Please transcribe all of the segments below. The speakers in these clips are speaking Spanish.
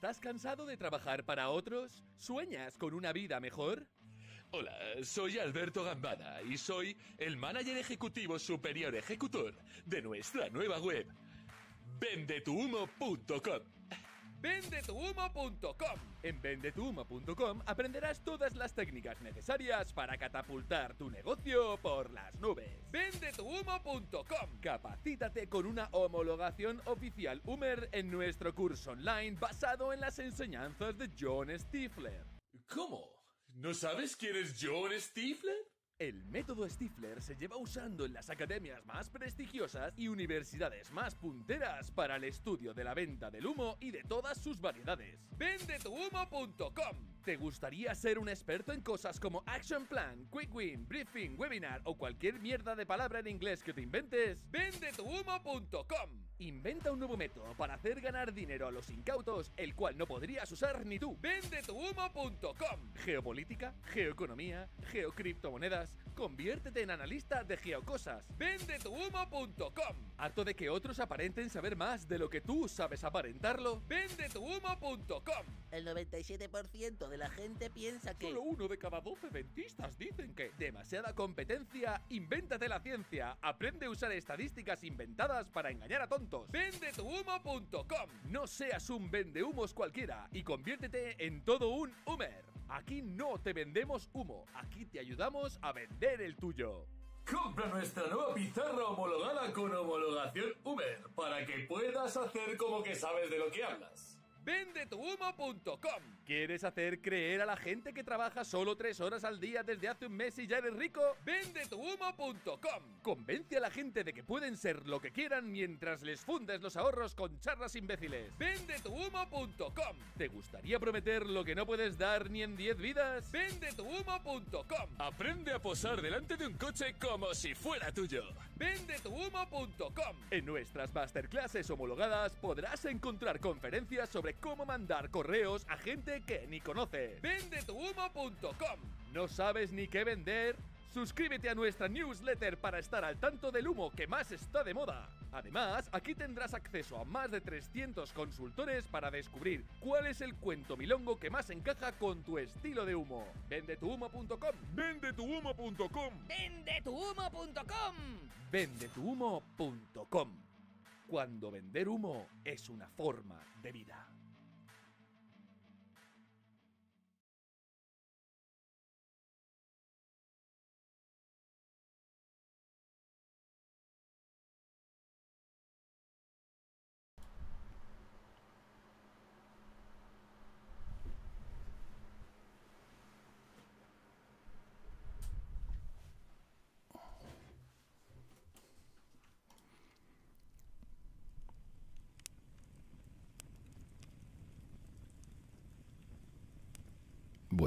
¿Estás cansado de trabajar para otros? ¿Sueñas con una vida mejor? Hola, soy Alberto Gambada y soy el manager ejecutivo superior ejecutor de nuestra nueva web, vendetuhumo.com. Vendetuhumo.com. En vendetuhumo.com aprenderás todas las técnicas necesarias para catapultar tu negocio por las nubes vendetuhumo.com. Capacítate con una homologación oficial Humer en nuestro curso online basado en las enseñanzas de John Stifler. ¿Cómo? ¿No sabes quién es John Stifler? El método Stifler se lleva usando en las academias más prestigiosas y universidades más punteras para el estudio de la venta del humo y de todas sus variedades. Vendetuhumo.com ¿Te gustaría ser un experto en cosas como Action Plan, Quick Win, Briefing, Webinar o cualquier mierda de palabra en inglés que te inventes? ¡Vendetuhumo.com! Inventa un nuevo método para hacer ganar dinero a los incautos, el cual no podrías usar ni tú. ¡Vendetuhumo.com! Geopolítica, geoeconomía, geocriptomonedas, Conviértete en analista de geocosas. Vendetuhumo.com. ¿Harto de que otros aparenten saber más de lo que tú sabes aparentarlo? Vendetuhumo.com. El 97% de la gente piensa que... Solo uno de cada 12 ventistas dicen que... Demasiada competencia, invéntate la ciencia. Aprende a usar estadísticas inventadas para engañar a tontos. Vendetuhumo.com. No seas un vendehumos cualquiera y conviértete en todo un Humer. Aquí no te vendemos humo, aquí te ayudamos a vender el tuyo. Compra nuestra nueva pizarra homologada con homologación Uber para que puedas hacer como que sabes de lo que hablas. Vendetuhumo.com ¿Quieres hacer creer a la gente que trabaja solo tres horas al día desde hace un mes y ya eres rico? ¡Vende ¡Vendetuhumo.com! Convence a la gente de que pueden ser lo que quieran mientras les fundes los ahorros con charlas imbéciles. ¡Vende ¡Vendetuhumo.com! ¿Te gustaría prometer lo que no puedes dar ni en 10 vidas? ¡Vende ¡Vendetuhumo.com! Aprende a posar delante de un coche como si fuera tuyo. ¡Vende ¡Vendetuhumo.com! En nuestras masterclasses homologadas podrás encontrar conferencias sobre cómo mandar correos a gente que ni conoce. Vendetuhumo.com. ¿No sabes ni qué vender? Suscríbete a nuestra newsletter para estar al tanto del humo que más está de moda. Además, aquí tendrás acceso a más de 300 consultores para descubrir cuál es el cuento milongo que más encaja con tu estilo de humo. Vendetuhumo.com. Vendetuhumo.com. Vendetuhumo.com. Vendetuhumo.com. Cuando vender humo es una forma de vida.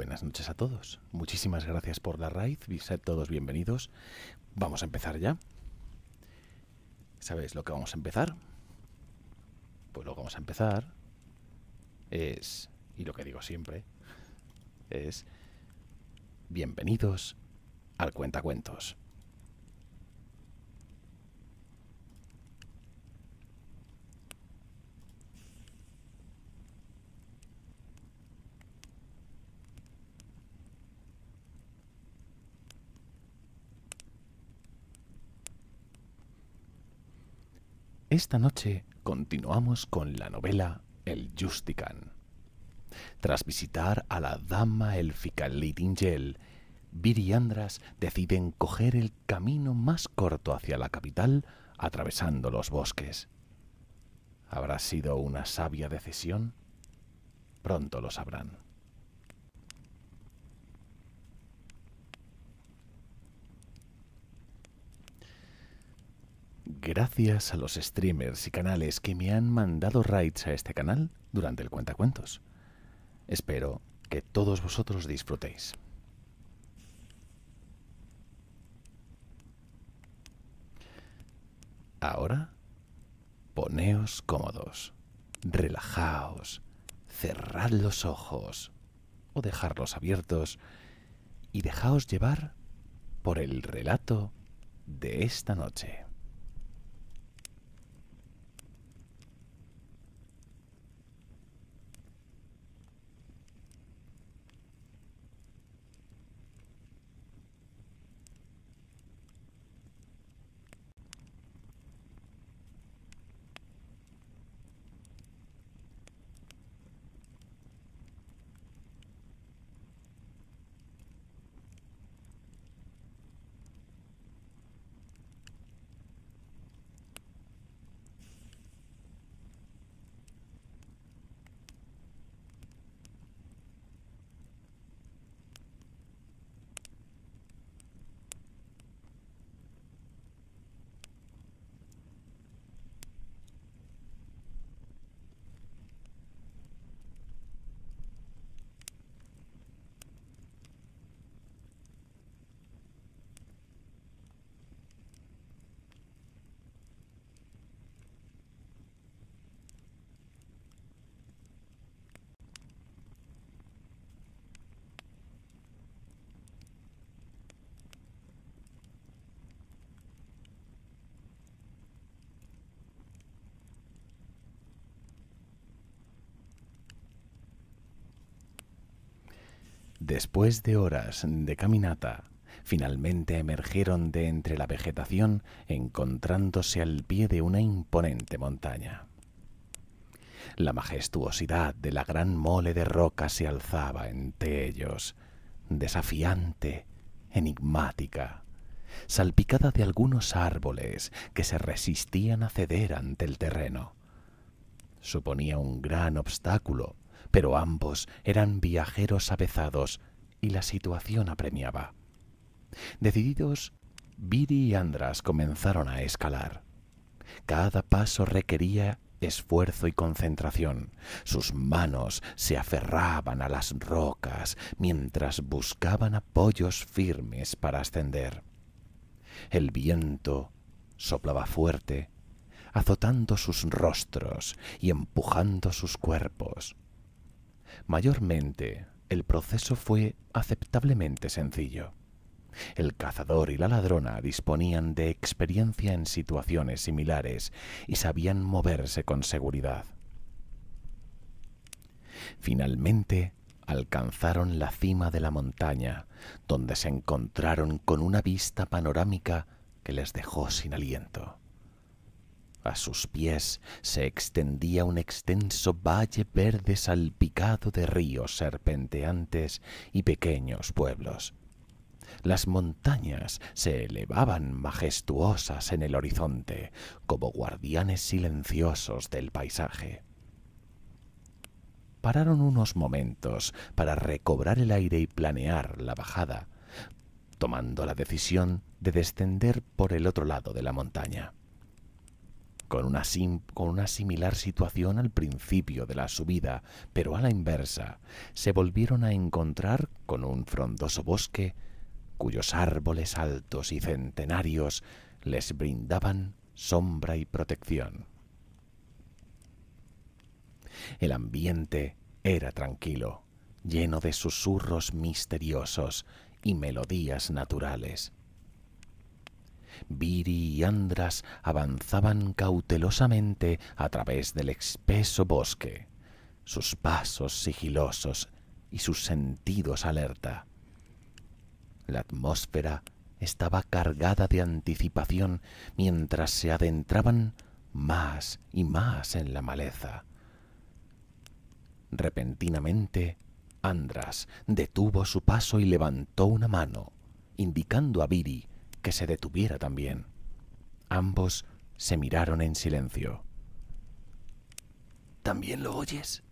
buenas noches a todos. Muchísimas gracias por la raíz, sed todos bienvenidos. Vamos a empezar ya. ¿Sabéis lo que vamos a empezar? Pues lo que vamos a empezar es, y lo que digo siempre, es bienvenidos al Cuentacuentos. Esta noche continuamos con la novela El Justican. Tras visitar a la dama élfica Lidingel, Viriandras y Andras deciden coger el camino más corto hacia la capital atravesando los bosques. ¿Habrá sido una sabia decisión? Pronto lo sabrán. Gracias a los streamers y canales que me han mandado raids a este canal durante el cuentacuentos. Espero que todos vosotros disfrutéis. Ahora, poneos cómodos, relajaos, cerrad los ojos o dejarlos abiertos y dejaos llevar por el relato de esta noche. Después de horas de caminata, finalmente emergieron de entre la vegetación encontrándose al pie de una imponente montaña. La majestuosidad de la gran mole de roca se alzaba entre ellos, desafiante, enigmática, salpicada de algunos árboles que se resistían a ceder ante el terreno. Suponía un gran obstáculo pero ambos eran viajeros avezados y la situación apremiaba. Decididos, Viri y Andras comenzaron a escalar. Cada paso requería esfuerzo y concentración. Sus manos se aferraban a las rocas mientras buscaban apoyos firmes para ascender. El viento soplaba fuerte, azotando sus rostros y empujando sus cuerpos. Mayormente, el proceso fue aceptablemente sencillo. El cazador y la ladrona disponían de experiencia en situaciones similares y sabían moverse con seguridad. Finalmente, alcanzaron la cima de la montaña, donde se encontraron con una vista panorámica que les dejó sin aliento. A sus pies se extendía un extenso valle verde salpicado de ríos serpenteantes y pequeños pueblos. Las montañas se elevaban majestuosas en el horizonte, como guardianes silenciosos del paisaje. Pararon unos momentos para recobrar el aire y planear la bajada, tomando la decisión de descender por el otro lado de la montaña con una, similar situación al principio de la subida, pero a la inversa, se volvieron a encontrar con un frondoso bosque cuyos árboles altos y centenarios les brindaban sombra y protección. El ambiente era tranquilo, lleno de susurros misteriosos y melodías naturales. Viri y Andras avanzaban cautelosamente a través del espeso bosque, sus pasos sigilosos y sus sentidos alerta. La atmósfera estaba cargada de anticipación mientras se adentraban más y más en la maleza. Repentinamente, Andras detuvo su paso y levantó una mano, indicando a Viri que se detuviera también. Ambos se miraron en silencio. ¿También lo oyes?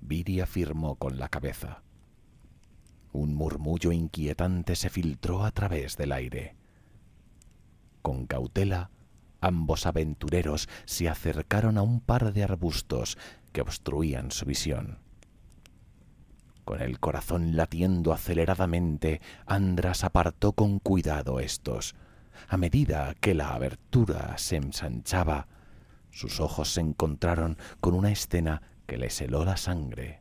Viri afirmó con la cabeza. Un murmullo inquietante se filtró a través del aire. Con cautela, ambos aventureros se acercaron a un par de arbustos que obstruían su visión. Con el corazón latiendo aceleradamente, Andras apartó con cuidado estos. A medida que la abertura se ensanchaba, sus ojos se encontraron con una escena que les heló la sangre.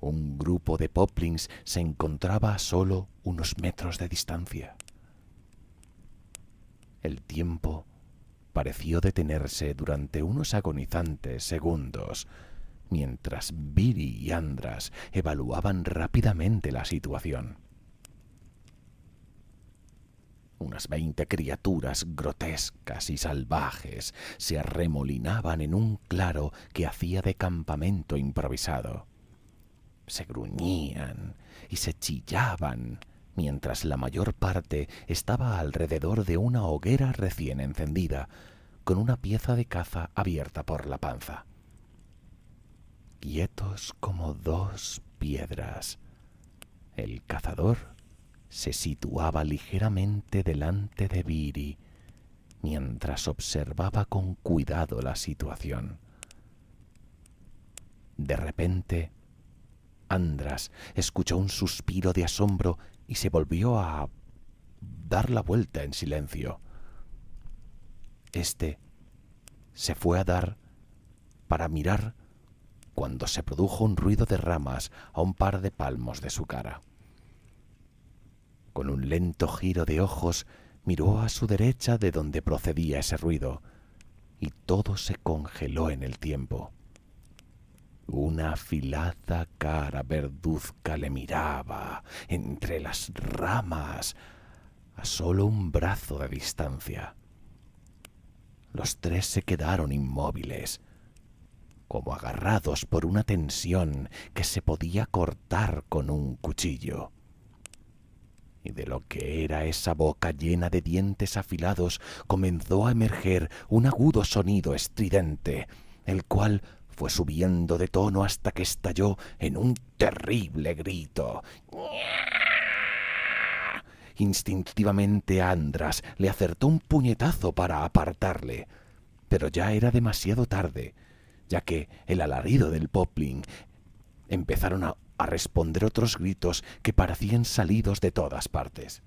Un grupo de poplins se encontraba a solo unos metros de distancia. El tiempo pareció detenerse durante unos agonizantes segundos, mientras Viri y Andras evaluaban rápidamente la situación. Unas veinte criaturas grotescas y salvajes se arremolinaban en un claro que hacía de campamento improvisado. Se gruñían y se chillaban, mientras la mayor parte estaba alrededor de una hoguera recién encendida, con una pieza de caza abierta por la panza quietos como dos piedras. El cazador se situaba ligeramente delante de Biri, mientras observaba con cuidado la situación. De repente, Andras escuchó un suspiro de asombro y se volvió a dar la vuelta en silencio. Este se fue a dar para mirar cuando se produjo un ruido de ramas a un par de palmos de su cara. Con un lento giro de ojos miró a su derecha de donde procedía ese ruido, y todo se congeló en el tiempo. Una afilada cara verduzca le miraba entre las ramas a solo un brazo de distancia. Los tres se quedaron inmóviles, como agarrados por una tensión que se podía cortar con un cuchillo. Y de lo que era esa boca llena de dientes afilados comenzó a emerger un agudo sonido estridente, el cual fue subiendo de tono hasta que estalló en un terrible grito. Instintivamente Andras le acertó un puñetazo para apartarle, pero ya era demasiado tarde ya que el alarido del popling empezaron a, responder otros gritos que parecían salidos de todas partes.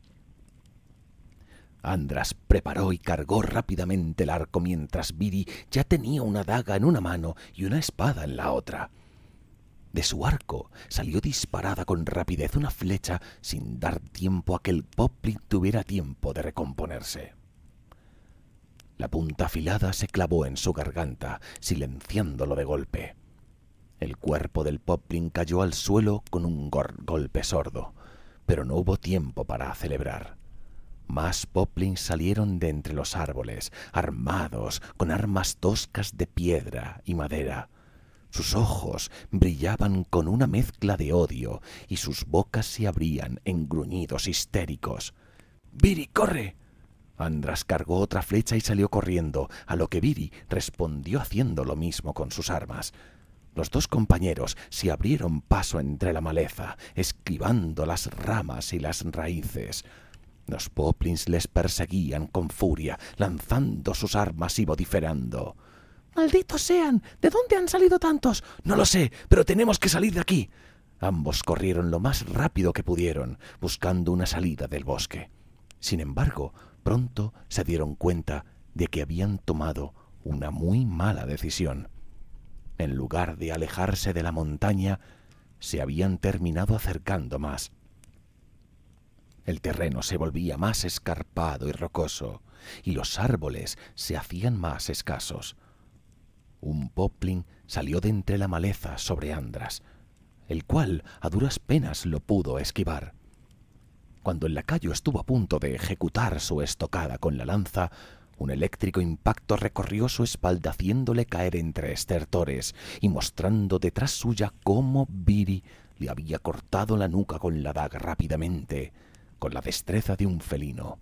Andras preparó y cargó rápidamente el arco mientras Viri ya tenía una daga en una mano y una espada en la otra. De su arco salió disparada con rapidez una flecha sin dar tiempo a que el popling tuviera tiempo de recomponerse. La punta afilada se clavó en su garganta, silenciándolo de golpe. El cuerpo del poplin cayó al suelo con un golpe sordo, pero no hubo tiempo para celebrar. Más poplins salieron de entre los árboles, armados, con armas toscas de piedra y madera. Sus ojos brillaban con una mezcla de odio y sus bocas se abrían en gruñidos histéricos. —¡Viri, corre! Andras cargó otra flecha y salió corriendo, a lo que Viri respondió haciendo lo mismo con sus armas. Los dos compañeros se abrieron paso entre la maleza, esquivando las ramas y las raíces. Los poplins les perseguían con furia, lanzando sus armas y vociferando. ¡Malditos sean! ¿De dónde han salido tantos? No lo sé, pero tenemos que salir de aquí. Ambos corrieron lo más rápido que pudieron, buscando una salida del bosque. Sin embargo, pronto se dieron cuenta de que habían tomado una muy mala decisión. En lugar de alejarse de la montaña, se habían terminado acercando más. El terreno se volvía más escarpado y rocoso, y los árboles se hacían más escasos. Un poplin salió de entre la maleza sobre Andras, el cual a duras penas lo pudo esquivar. Cuando el lacayo estuvo a punto de ejecutar su estocada con la lanza, un eléctrico impacto recorrió su espalda haciéndole caer entre estertores y mostrando detrás suya cómo Biri le había cortado la nuca con la daga rápidamente, con la destreza de un felino.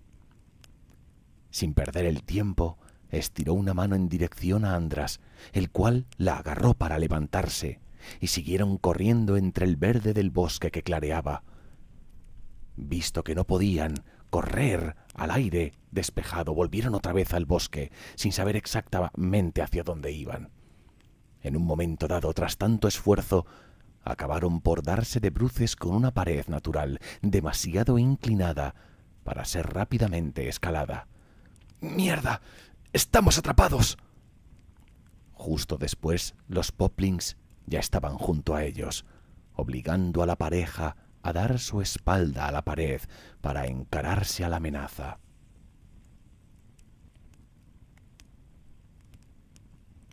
Sin perder el tiempo, estiró una mano en dirección a Andras, el cual la agarró para levantarse, y siguieron corriendo entre el verde del bosque que clareaba, Visto que no podían correr al aire despejado, volvieron otra vez al bosque, sin saber exactamente hacia dónde iban. En un momento dado, tras tanto esfuerzo, acabaron por darse de bruces con una pared natural demasiado inclinada para ser rápidamente escalada. ¡Mierda! ¡Estamos atrapados! Justo después, los poplings ya estaban junto a ellos, obligando a la pareja a dar su espalda a la pared para encararse a la amenaza.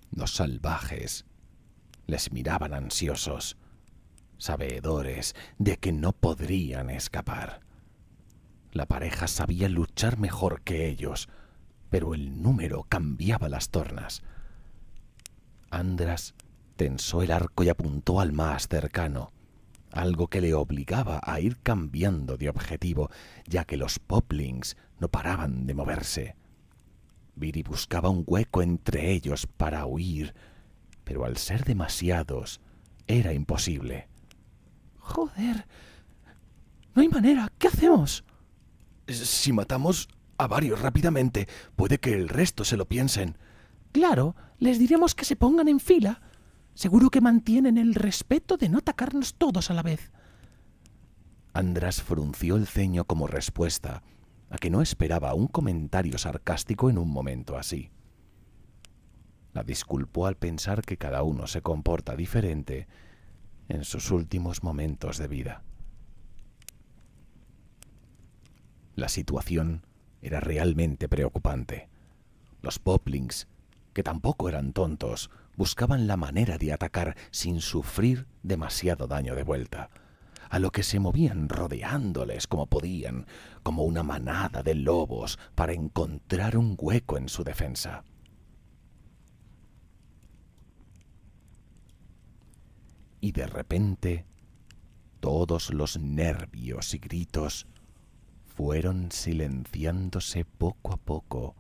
Los salvajes les miraban ansiosos, sabedores de que no podrían escapar. La pareja sabía luchar mejor que ellos, pero el número cambiaba las tornas. Andras tensó el arco y apuntó al más cercano algo que le obligaba a ir cambiando de objetivo, ya que los poplings no paraban de moverse. Viri buscaba un hueco entre ellos para huir, pero al ser demasiados era imposible. Joder. No hay manera. ¿Qué hacemos? Si matamos a varios rápidamente, puede que el resto se lo piensen. Claro, les diremos que se pongan en fila Seguro que mantienen el respeto de no atacarnos todos a la vez. András frunció el ceño como respuesta a que no esperaba un comentario sarcástico en un momento así. La disculpó al pensar que cada uno se comporta diferente en sus últimos momentos de vida. La situación era realmente preocupante. Los poplings, que tampoco eran tontos, buscaban la manera de atacar sin sufrir demasiado daño de vuelta, a lo que se movían rodeándoles como podían, como una manada de lobos para encontrar un hueco en su defensa. Y de repente, todos los nervios y gritos fueron silenciándose poco a poco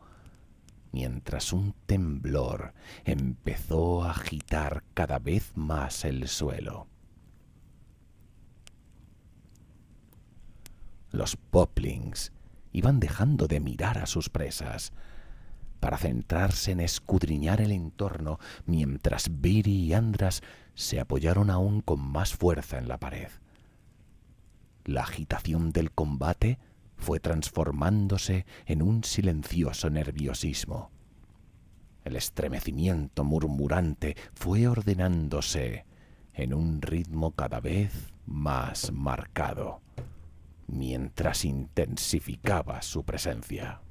mientras un temblor empezó a agitar cada vez más el suelo. Los poplings iban dejando de mirar a sus presas para centrarse en escudriñar el entorno mientras Biri y Andras se apoyaron aún con más fuerza en la pared. La agitación del combate fue transformándose en un silencioso nerviosismo. El estremecimiento murmurante fue ordenándose en un ritmo cada vez más marcado, mientras intensificaba su presencia.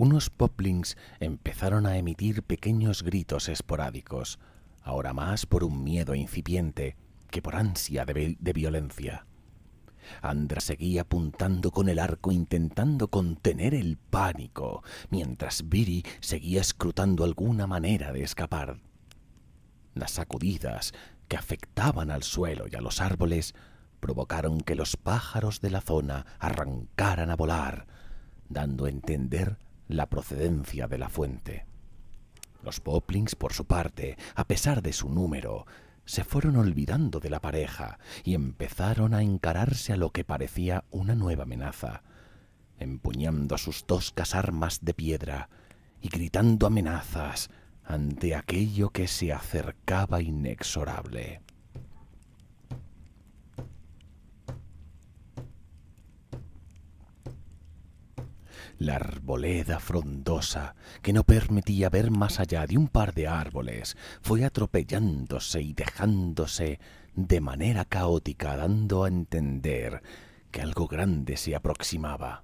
unos poplings empezaron a emitir pequeños gritos esporádicos, ahora más por un miedo incipiente que por ansia de, violencia. Andra seguía apuntando con el arco intentando contener el pánico, mientras Viri seguía escrutando alguna manera de escapar. Las sacudidas que afectaban al suelo y a los árboles provocaron que los pájaros de la zona arrancaran a volar, dando a entender la procedencia de la fuente. Los Poplings, por su parte, a pesar de su número, se fueron olvidando de la pareja y empezaron a encararse a lo que parecía una nueva amenaza, empuñando sus toscas armas de piedra y gritando amenazas ante aquello que se acercaba inexorable. la arboleda frondosa, que no permitía ver más allá de un par de árboles, fue atropellándose y dejándose de manera caótica, dando a entender que algo grande se aproximaba.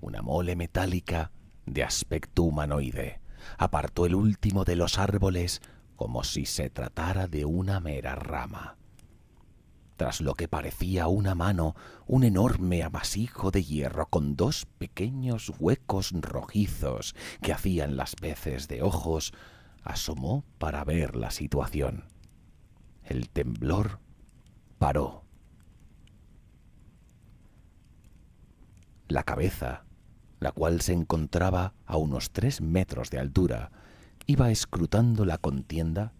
Una mole metálica de aspecto humanoide apartó el último de los árboles como si se tratara de una mera rama tras lo que parecía una mano, un enorme amasijo de hierro con dos pequeños huecos rojizos que hacían las veces de ojos, asomó para ver la situación. El temblor paró. La cabeza, la cual se encontraba a unos tres metros de altura, iba escrutando la contienda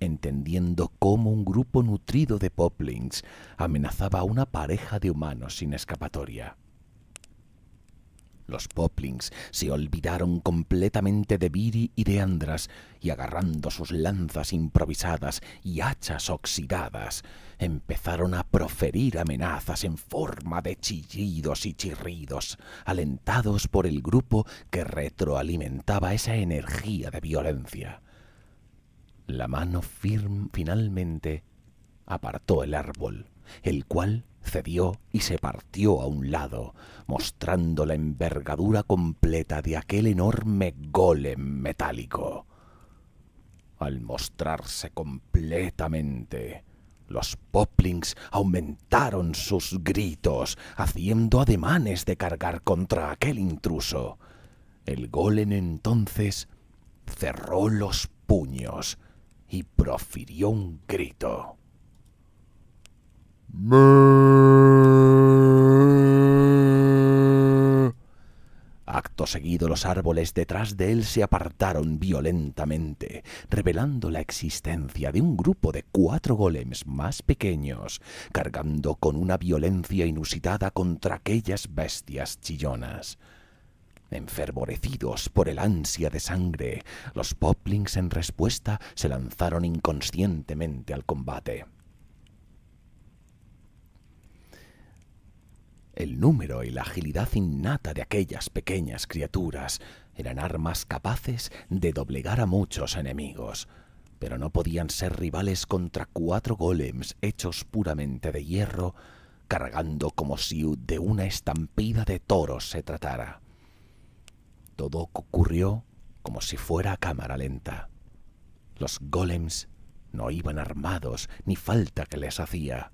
entendiendo cómo un grupo nutrido de poplings amenazaba a una pareja de humanos sin escapatoria. Los poplings se olvidaron completamente de Viri y de Andras, y agarrando sus lanzas improvisadas y hachas oxidadas, empezaron a proferir amenazas en forma de chillidos y chirridos, alentados por el grupo que retroalimentaba esa energía de violencia. La mano firm finalmente apartó el árbol, el cual cedió y se partió a un lado, mostrando la envergadura completa de aquel enorme golem metálico. Al mostrarse completamente, los poplings aumentaron sus gritos, haciendo ademanes de cargar contra aquel intruso. El golem entonces cerró los puños, y profirió un grito. Acto seguido los árboles detrás de él se apartaron violentamente, revelando la existencia de un grupo de cuatro golems más pequeños, cargando con una violencia inusitada contra aquellas bestias chillonas. Enfervorecidos por el ansia de sangre, los poplings en respuesta se lanzaron inconscientemente al combate. El número y la agilidad innata de aquellas pequeñas criaturas eran armas capaces de doblegar a muchos enemigos, pero no podían ser rivales contra cuatro golems hechos puramente de hierro, cargando como si de una estampida de toros se tratara. Todo ocurrió como si fuera cámara lenta. Los golems no iban armados, ni falta que les hacía.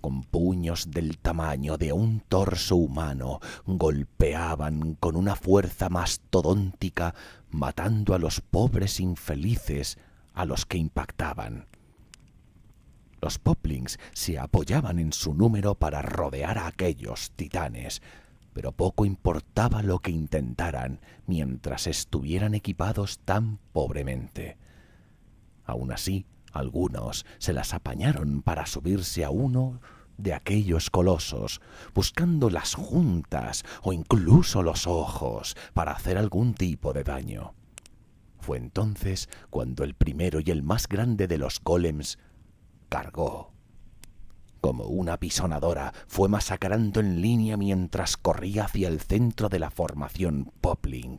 Con puños del tamaño de un torso humano, golpeaban con una fuerza mastodóntica, matando a los pobres infelices a los que impactaban. Los poplings se apoyaban en su número para rodear a aquellos titanes, pero poco importaba lo que intentaran mientras estuvieran equipados tan pobremente. Aun así, algunos se las apañaron para subirse a uno de aquellos colosos, buscando las juntas o incluso los ojos para hacer algún tipo de daño. Fue entonces cuando el primero y el más grande de los golems cargó como una pisonadora, fue masacrando en línea mientras corría hacia el centro de la formación Popling.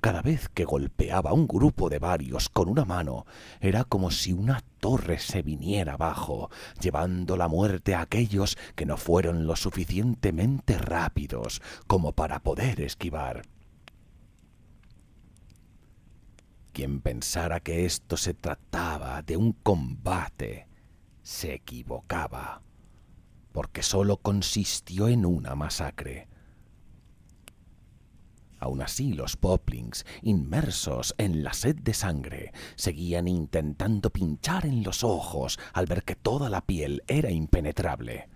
Cada vez que golpeaba un grupo de varios con una mano, era como si una torre se viniera abajo, llevando la muerte a aquellos que no fueron lo suficientemente rápidos como para poder esquivar. Quien pensara que esto se trataba de un combate se equivocaba, porque solo consistió en una masacre. Aún así, los poplings, inmersos en la sed de sangre, seguían intentando pinchar en los ojos al ver que toda la piel era impenetrable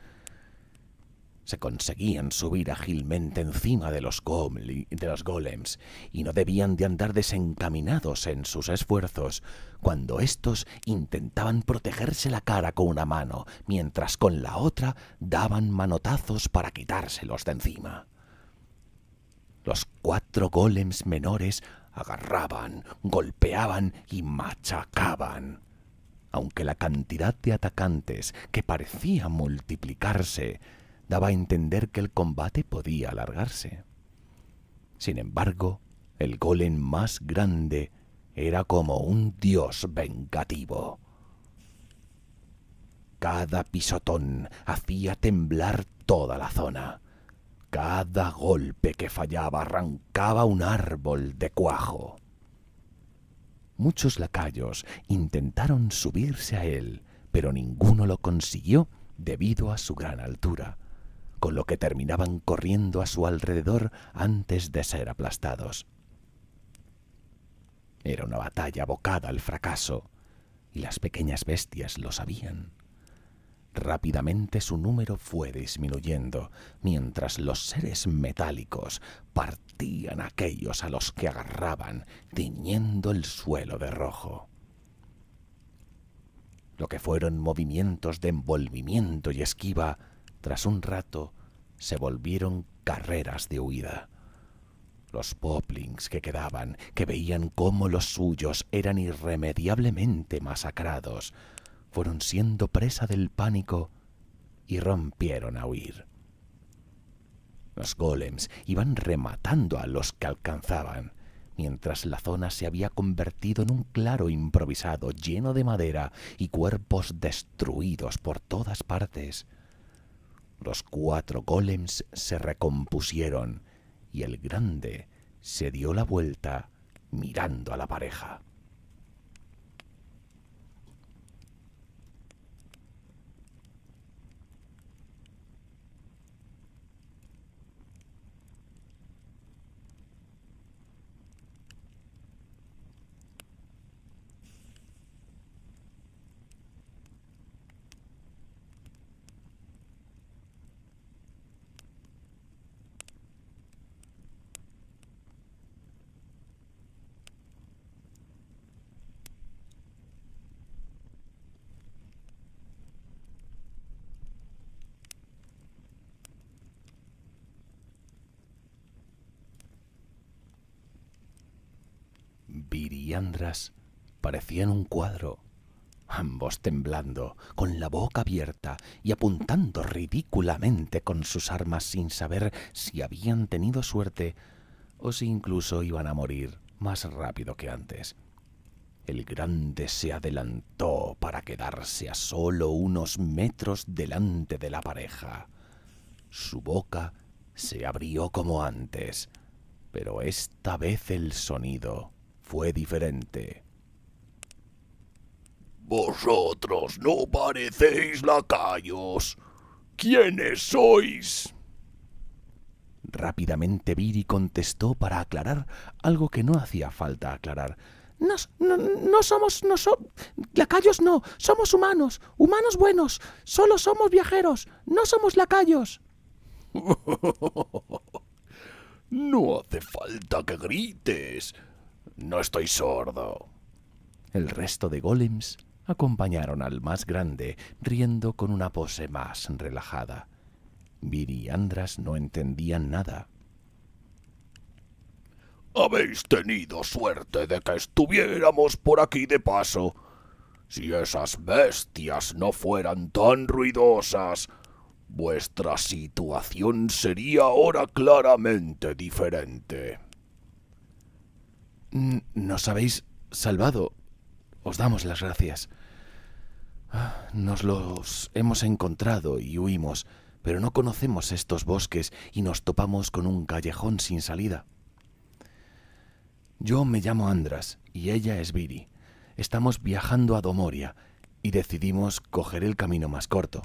se conseguían subir ágilmente encima de los, de los golems y no debían de andar desencaminados en sus esfuerzos, cuando éstos intentaban protegerse la cara con una mano, mientras con la otra daban manotazos para quitárselos de encima. Los cuatro golems menores agarraban, golpeaban y machacaban aunque la cantidad de atacantes, que parecía multiplicarse, daba a entender que el combate podía alargarse. Sin embargo, el golem más grande era como un dios vengativo. Cada pisotón hacía temblar toda la zona. Cada golpe que fallaba arrancaba un árbol de cuajo. Muchos lacayos intentaron subirse a él, pero ninguno lo consiguió debido a su gran altura con lo que terminaban corriendo a su alrededor antes de ser aplastados. Era una batalla abocada al fracaso, y las pequeñas bestias lo sabían. Rápidamente su número fue disminuyendo, mientras los seres metálicos partían aquellos a los que agarraban, tiñendo el suelo de rojo. Lo que fueron movimientos de envolvimiento y esquiva tras un rato, se volvieron carreras de huida. Los poplings que quedaban, que veían cómo los suyos eran irremediablemente masacrados, fueron siendo presa del pánico y rompieron a huir. Los golems iban rematando a los que alcanzaban, mientras la zona se había convertido en un claro improvisado lleno de madera y cuerpos destruidos por todas partes. Los cuatro golems se recompusieron y el grande se dio la vuelta mirando a la pareja. andras parecían un cuadro, ambos temblando, con la boca abierta y apuntando ridículamente con sus armas sin saber si habían tenido suerte o si incluso iban a morir más rápido que antes. El grande se adelantó para quedarse a solo unos metros delante de la pareja. Su boca se abrió como antes, pero esta vez el sonido fue diferente. Vosotros no parecéis lacayos. ¿Quiénes sois? Rápidamente Viri contestó para aclarar algo que no hacía falta aclarar. no, somos... No lacayos no, somos humanos, humanos buenos, solo somos viajeros, no somos lacayos. no hace falta que grites. No estoy sordo. El resto de golems acompañaron al más grande, riendo con una pose más relajada. Viriandras y Andras no entendían nada. Habéis tenido suerte de que estuviéramos por aquí de paso. Si esas bestias no fueran tan ruidosas, vuestra situación sería ahora claramente diferente. Mm, nos habéis salvado. Os damos las gracias. Ah, nos los hemos encontrado y huimos, pero no conocemos estos bosques y nos topamos con un callejón sin salida. Yo me llamo Andras y ella es Viri. Estamos viajando a Domoria y decidimos coger el camino más corto.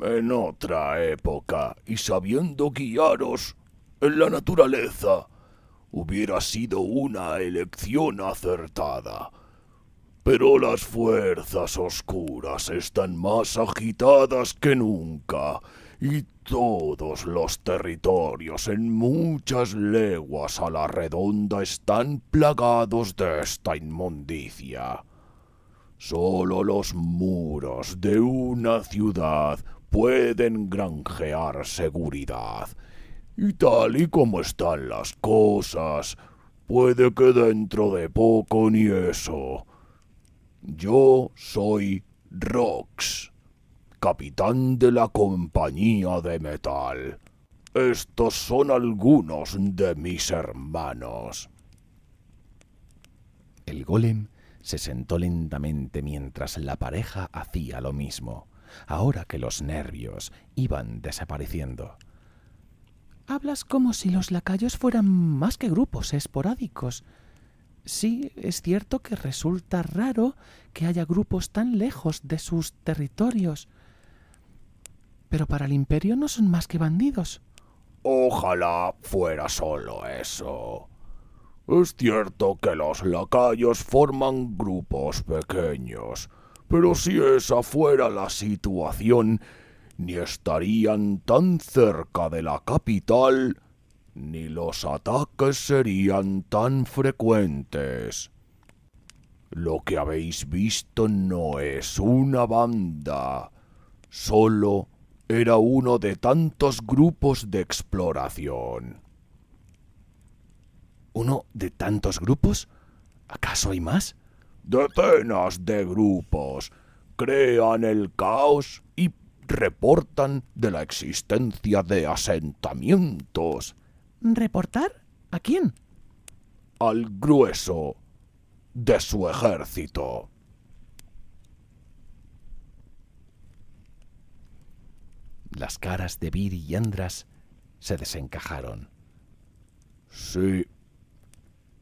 En otra época y sabiendo guiaros en la naturaleza, hubiera sido una elección acertada. Pero las fuerzas oscuras están más agitadas que nunca, y todos los territorios en muchas leguas a la redonda están plagados de esta inmundicia. Solo los muros de una ciudad pueden granjear seguridad, y tal y como están las cosas, puede que dentro de poco ni eso. Yo soy Rox, capitán de la compañía de metal. Estos son algunos de mis hermanos. El golem se sentó lentamente mientras la pareja hacía lo mismo, ahora que los nervios iban desapareciendo. Hablas como si los lacayos fueran más que grupos esporádicos. Sí, es cierto que resulta raro que haya grupos tan lejos de sus territorios. Pero para el imperio no son más que bandidos. Ojalá fuera solo eso. Es cierto que los lacayos forman grupos pequeños, pero si esa fuera la situación, ni estarían tan cerca de la capital, ni los ataques serían tan frecuentes. Lo que habéis visto no es una banda, solo era uno de tantos grupos de exploración. ¿Uno de tantos grupos? ¿Acaso hay más? Decenas de grupos. Crean el caos reportan de la existencia de asentamientos. ¿Reportar? ¿A quién? Al grueso de su ejército. Las caras de Viri y Andras se desencajaron. Sí,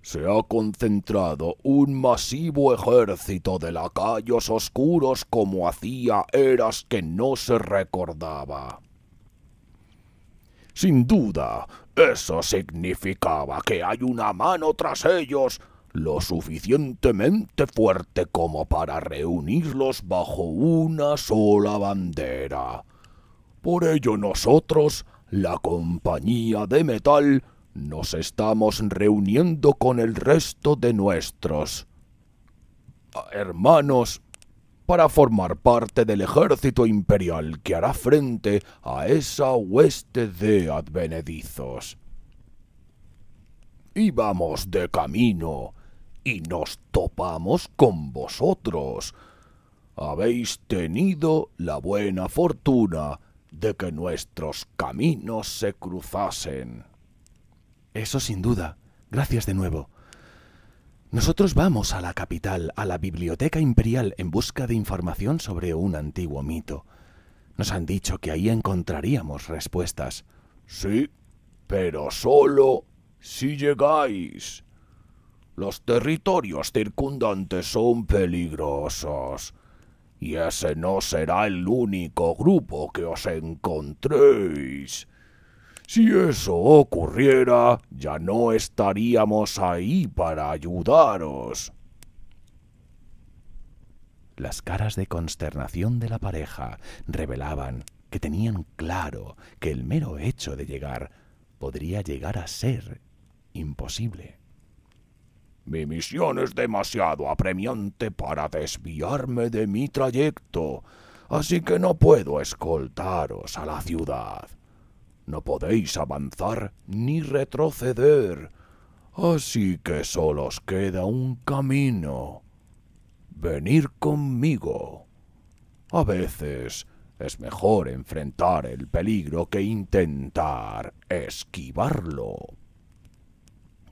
se ha concentrado un masivo ejército de lacayos oscuros como hacía eras que no se recordaba. Sin duda, eso significaba que hay una mano tras ellos lo suficientemente fuerte como para reunirlos bajo una sola bandera. Por ello nosotros, la compañía de metal, nos estamos reuniendo con el resto de nuestros ah, hermanos para formar parte del ejército imperial que hará frente a esa hueste de advenedizos. Y de camino, y nos topamos con vosotros. Habéis tenido la buena fortuna de que nuestros caminos se cruzasen. Eso sin duda. Gracias de nuevo. Nosotros vamos a la capital, a la Biblioteca Imperial, en busca de información sobre un antiguo mito. Nos han dicho que ahí encontraríamos respuestas. Sí, pero solo si llegáis. Los territorios circundantes son peligrosos. Y ese no será el único grupo que os encontréis. Si eso ocurriera, ya no estaríamos ahí para ayudaros. Las caras de consternación de la pareja revelaban que tenían claro que el mero hecho de llegar podría llegar a ser imposible. Mi misión es demasiado apremiante para desviarme de mi trayecto, así que no puedo escoltaros a la ciudad. No podéis avanzar ni retroceder, así que solo os queda un camino. Venir conmigo. A veces es mejor enfrentar el peligro que intentar esquivarlo.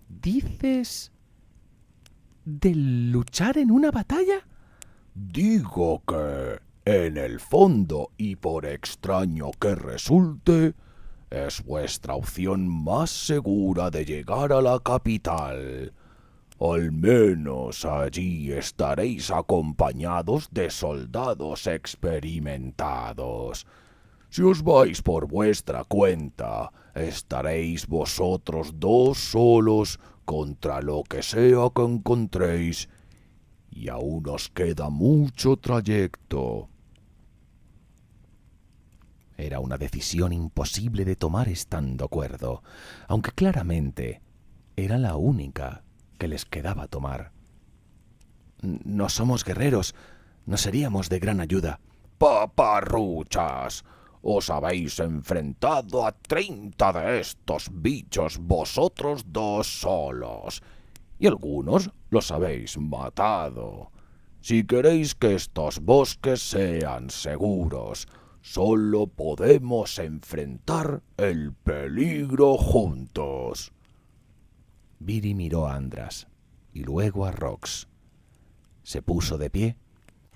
¿Dices de luchar en una batalla? Digo que, en el fondo y por extraño que resulte, es vuestra opción más segura de llegar a la capital. Al menos allí estaréis acompañados de soldados experimentados. Si os vais por vuestra cuenta, estaréis vosotros dos solos contra lo que sea que encontréis. Y aún os queda mucho trayecto. Era una decisión imposible de tomar estando acuerdo, aunque claramente era la única que les quedaba tomar. No somos guerreros, no seríamos de gran ayuda. Paparruchas, os habéis enfrentado a treinta de estos bichos vosotros dos solos, y algunos los habéis matado. Si queréis que estos bosques sean seguros, Solo podemos enfrentar el peligro juntos. Viri miró a Andras y luego a Rox. Se puso de pie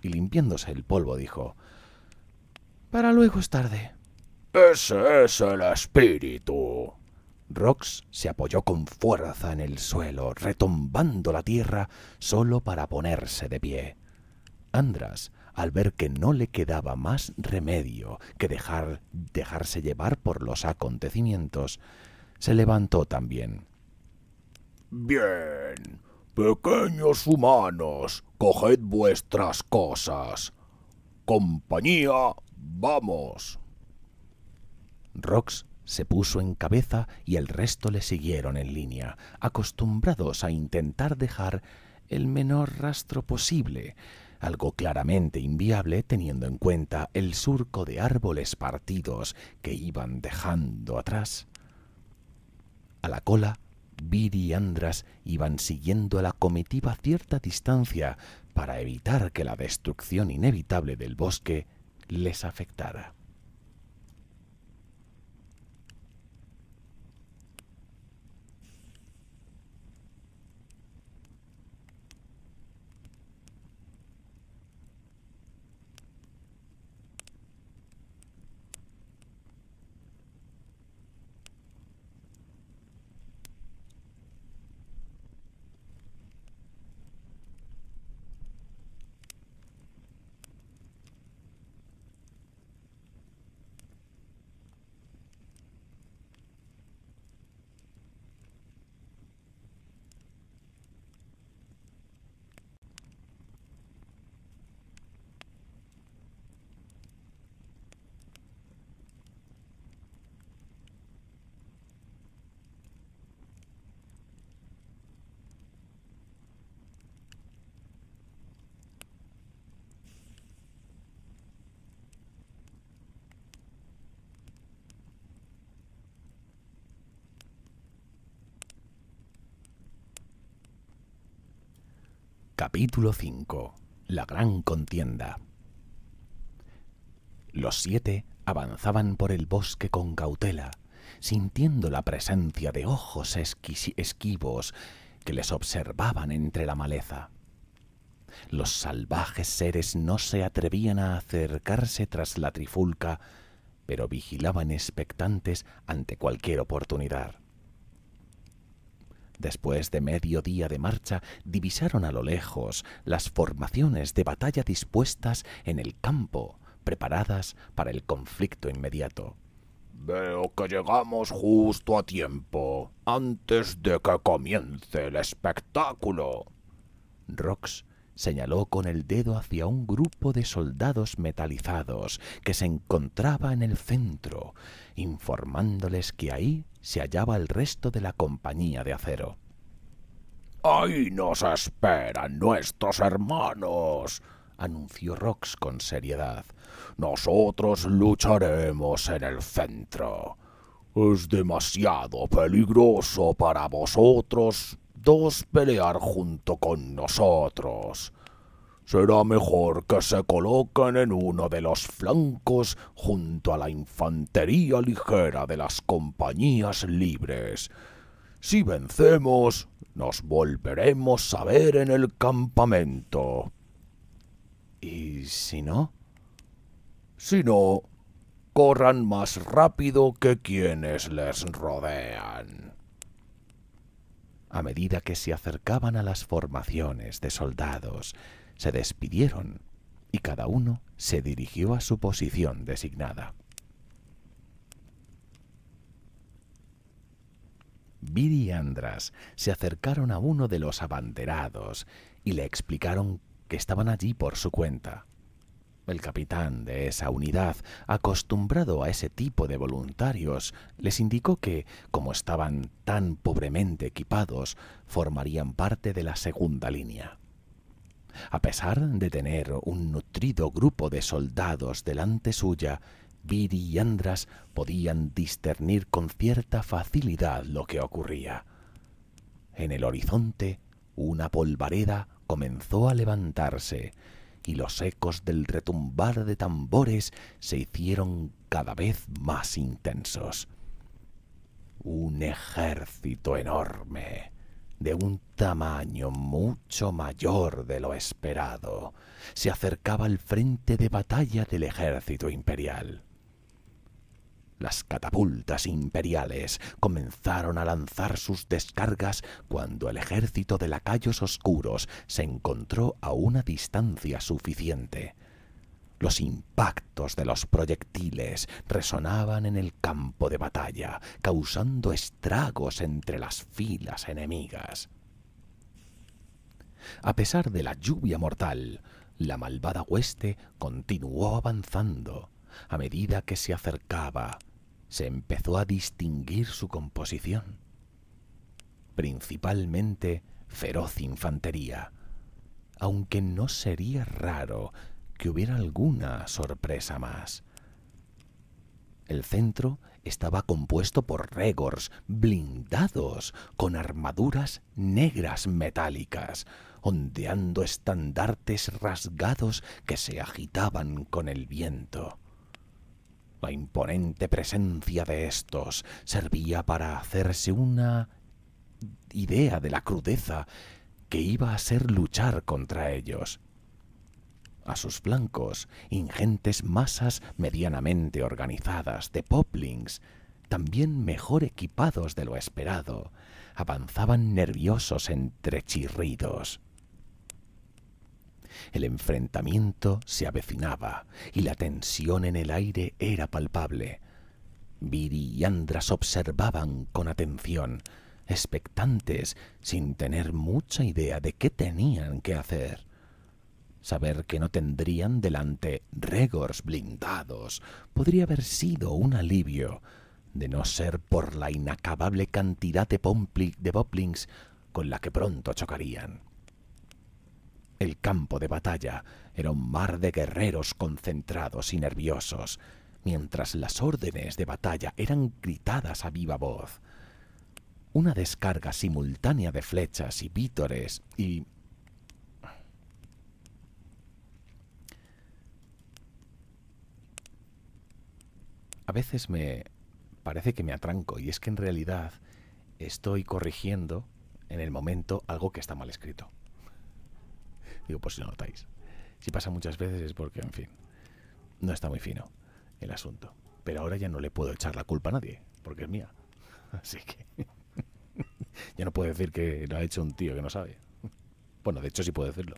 y limpiándose el polvo dijo, Para luego es tarde. Ese es el espíritu. Rox se apoyó con fuerza en el suelo, retombando la tierra solo para ponerse de pie. Andras al ver que no le quedaba más remedio que dejar, dejarse llevar por los acontecimientos, se levantó también. Bien, pequeños humanos, coged vuestras cosas. Compañía, vamos. Rox se puso en cabeza y el resto le siguieron en línea, acostumbrados a intentar dejar el menor rastro posible, algo claramente inviable teniendo en cuenta el surco de árboles partidos que iban dejando atrás. A la cola, Viri y Andras iban siguiendo a la comitiva a cierta distancia para evitar que la destrucción inevitable del bosque les afectara. Capítulo 5. La gran contienda. Los siete avanzaban por el bosque con cautela, sintiendo la presencia de ojos esquivos que les observaban entre la maleza. Los salvajes seres no se atrevían a acercarse tras la trifulca, pero vigilaban expectantes ante cualquier oportunidad. Después de medio día de marcha, divisaron a lo lejos las formaciones de batalla dispuestas en el campo, preparadas para el conflicto inmediato. Veo que llegamos justo a tiempo, antes de que comience el espectáculo. Rox señaló con el dedo hacia un grupo de soldados metalizados que se encontraba en el centro, informándoles que ahí se hallaba el resto de la compañía de acero. Ahí nos esperan nuestros hermanos, anunció Rox con seriedad. Nosotros lucharemos en el centro. Es demasiado peligroso para vosotros dos pelear junto con nosotros. Será mejor que se coloquen en uno de los flancos junto a la infantería ligera de las compañías libres. Si vencemos, nos volveremos a ver en el campamento. ¿Y si no? Si no, corran más rápido que quienes les rodean. A medida que se acercaban a las formaciones de soldados, se despidieron y cada uno se dirigió a su posición designada. Viri y Andras se acercaron a uno de los abanderados y le explicaron que estaban allí por su cuenta. El capitán de esa unidad, acostumbrado a ese tipo de voluntarios, les indicó que, como estaban tan pobremente equipados, formarían parte de la segunda línea. A pesar de tener un nutrido grupo de soldados delante suya, Viri y Andras podían discernir con cierta facilidad lo que ocurría. En el horizonte, una polvareda comenzó a levantarse y los ecos del retumbar de tambores se hicieron cada vez más intensos. Un ejército enorme de un tamaño mucho mayor de lo esperado, se acercaba al frente de batalla del ejército imperial. Las catapultas imperiales comenzaron a lanzar sus descargas cuando el ejército de lacayos oscuros se encontró a una distancia suficiente los impactos de los proyectiles resonaban en el campo de batalla, causando estragos entre las filas enemigas. A pesar de la lluvia mortal, la malvada hueste continuó avanzando. A medida que se acercaba, se empezó a distinguir su composición. Principalmente feroz infantería, aunque no sería raro que hubiera alguna sorpresa más. El centro estaba compuesto por regors blindados con armaduras negras metálicas, ondeando estandartes rasgados que se agitaban con el viento. La imponente presencia de estos servía para hacerse una idea de la crudeza que iba a ser luchar contra ellos a sus flancos ingentes masas medianamente organizadas de poplings, también mejor equipados de lo esperado, avanzaban nerviosos entre chirridos. El enfrentamiento se avecinaba y la tensión en el aire era palpable. Viri y Andras observaban con atención, expectantes, sin tener mucha idea de qué tenían que hacer saber que no tendrían delante regors blindados, podría haber sido un alivio, de no ser por la inacabable cantidad de, de boblings con la que pronto chocarían. El campo de batalla era un mar de guerreros concentrados y nerviosos, mientras las órdenes de batalla eran gritadas a viva voz. Una descarga simultánea de flechas y vítores y a veces me parece que me atranco y es que en realidad estoy corrigiendo en el momento algo que está mal escrito. Digo, por si no notáis. Si pasa muchas veces es porque, en fin, no está muy fino el asunto. Pero ahora ya no le puedo echar la culpa a nadie, porque es mía. Así que ya no puedo decir que lo ha hecho un tío que no sabe. Bueno, de hecho sí puedo decirlo.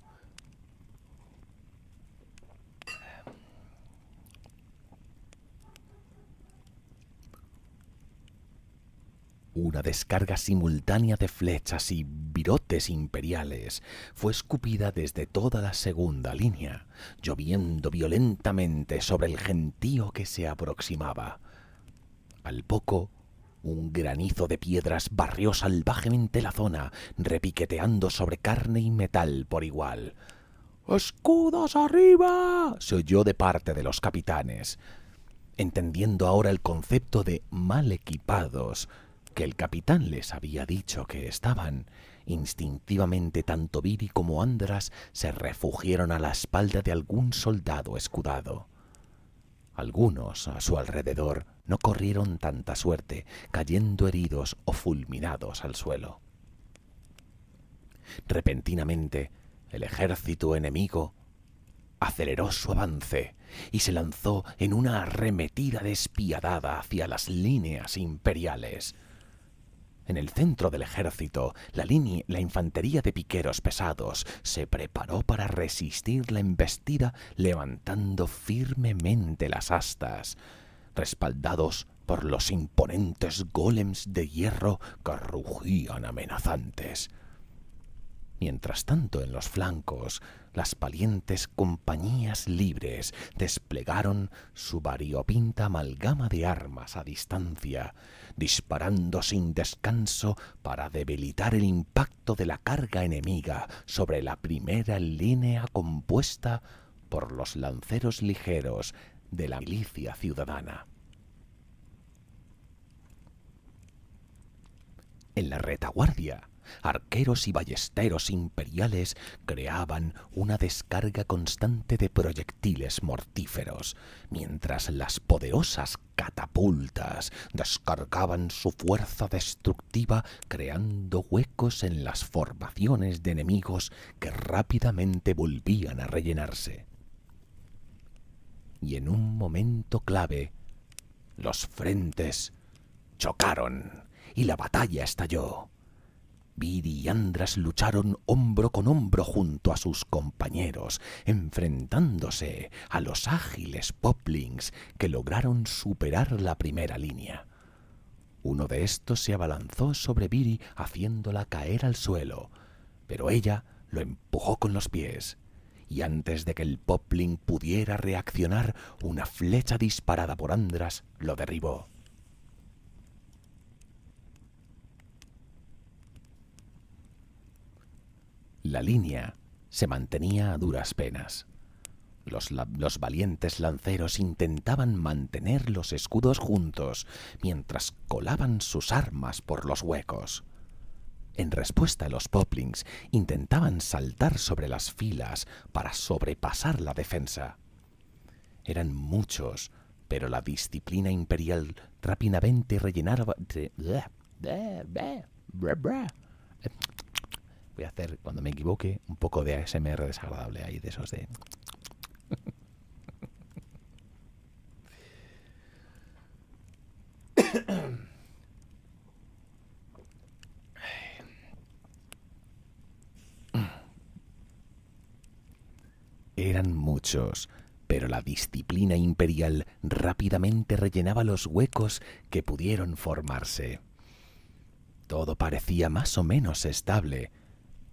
Una descarga simultánea de flechas y virotes imperiales fue escupida desde toda la segunda línea, lloviendo violentamente sobre el gentío que se aproximaba. Al poco, un granizo de piedras barrió salvajemente la zona, repiqueteando sobre carne y metal por igual. ¡Escudos arriba! se oyó de parte de los capitanes. Entendiendo ahora el concepto de mal equipados, que el capitán les había dicho que estaban. Instintivamente tanto Viri como Andras se refugiaron a la espalda de algún soldado escudado. Algunos a su alrededor no corrieron tanta suerte, cayendo heridos o fulminados al suelo. Repentinamente, el ejército enemigo aceleró su avance y se lanzó en una arremetida despiadada hacia las líneas imperiales. En el centro del ejército, la, la infantería de piqueros pesados se preparó para resistir la embestida levantando firmemente las astas, respaldados por los imponentes golems de hierro que rugían amenazantes. Mientras tanto, en los flancos, las palientes compañías libres desplegaron su variopinta amalgama de armas a distancia, disparando sin descanso para debilitar el impacto de la carga enemiga sobre la primera línea compuesta por los lanceros ligeros de la milicia ciudadana. En la retaguardia, arqueros y ballesteros imperiales creaban una descarga constante de proyectiles mortíferos, mientras las poderosas catapultas descargaban su fuerza destructiva creando huecos en las formaciones de enemigos que rápidamente volvían a rellenarse. Y en un momento clave, los frentes chocaron y la batalla estalló Viri y Andras lucharon hombro con hombro junto a sus compañeros, enfrentándose a los ágiles poplings que lograron superar la primera línea. Uno de estos se abalanzó sobre Viri haciéndola caer al suelo, pero ella lo empujó con los pies, y antes de que el popling pudiera reaccionar, una flecha disparada por Andras lo derribó. La línea se mantenía a duras penas. Los, valientes lanceros intentaban mantener los escudos juntos mientras colaban sus armas por los huecos. En respuesta, los poplings intentaban saltar sobre las filas para sobrepasar la defensa. Eran muchos, pero la disciplina imperial rápidamente rellenaba... Voy a hacer, cuando me equivoque, un poco de ASMR desagradable ahí, de esos de... Eran muchos, pero la disciplina imperial rápidamente rellenaba los huecos que pudieron formarse. Todo parecía más o menos estable,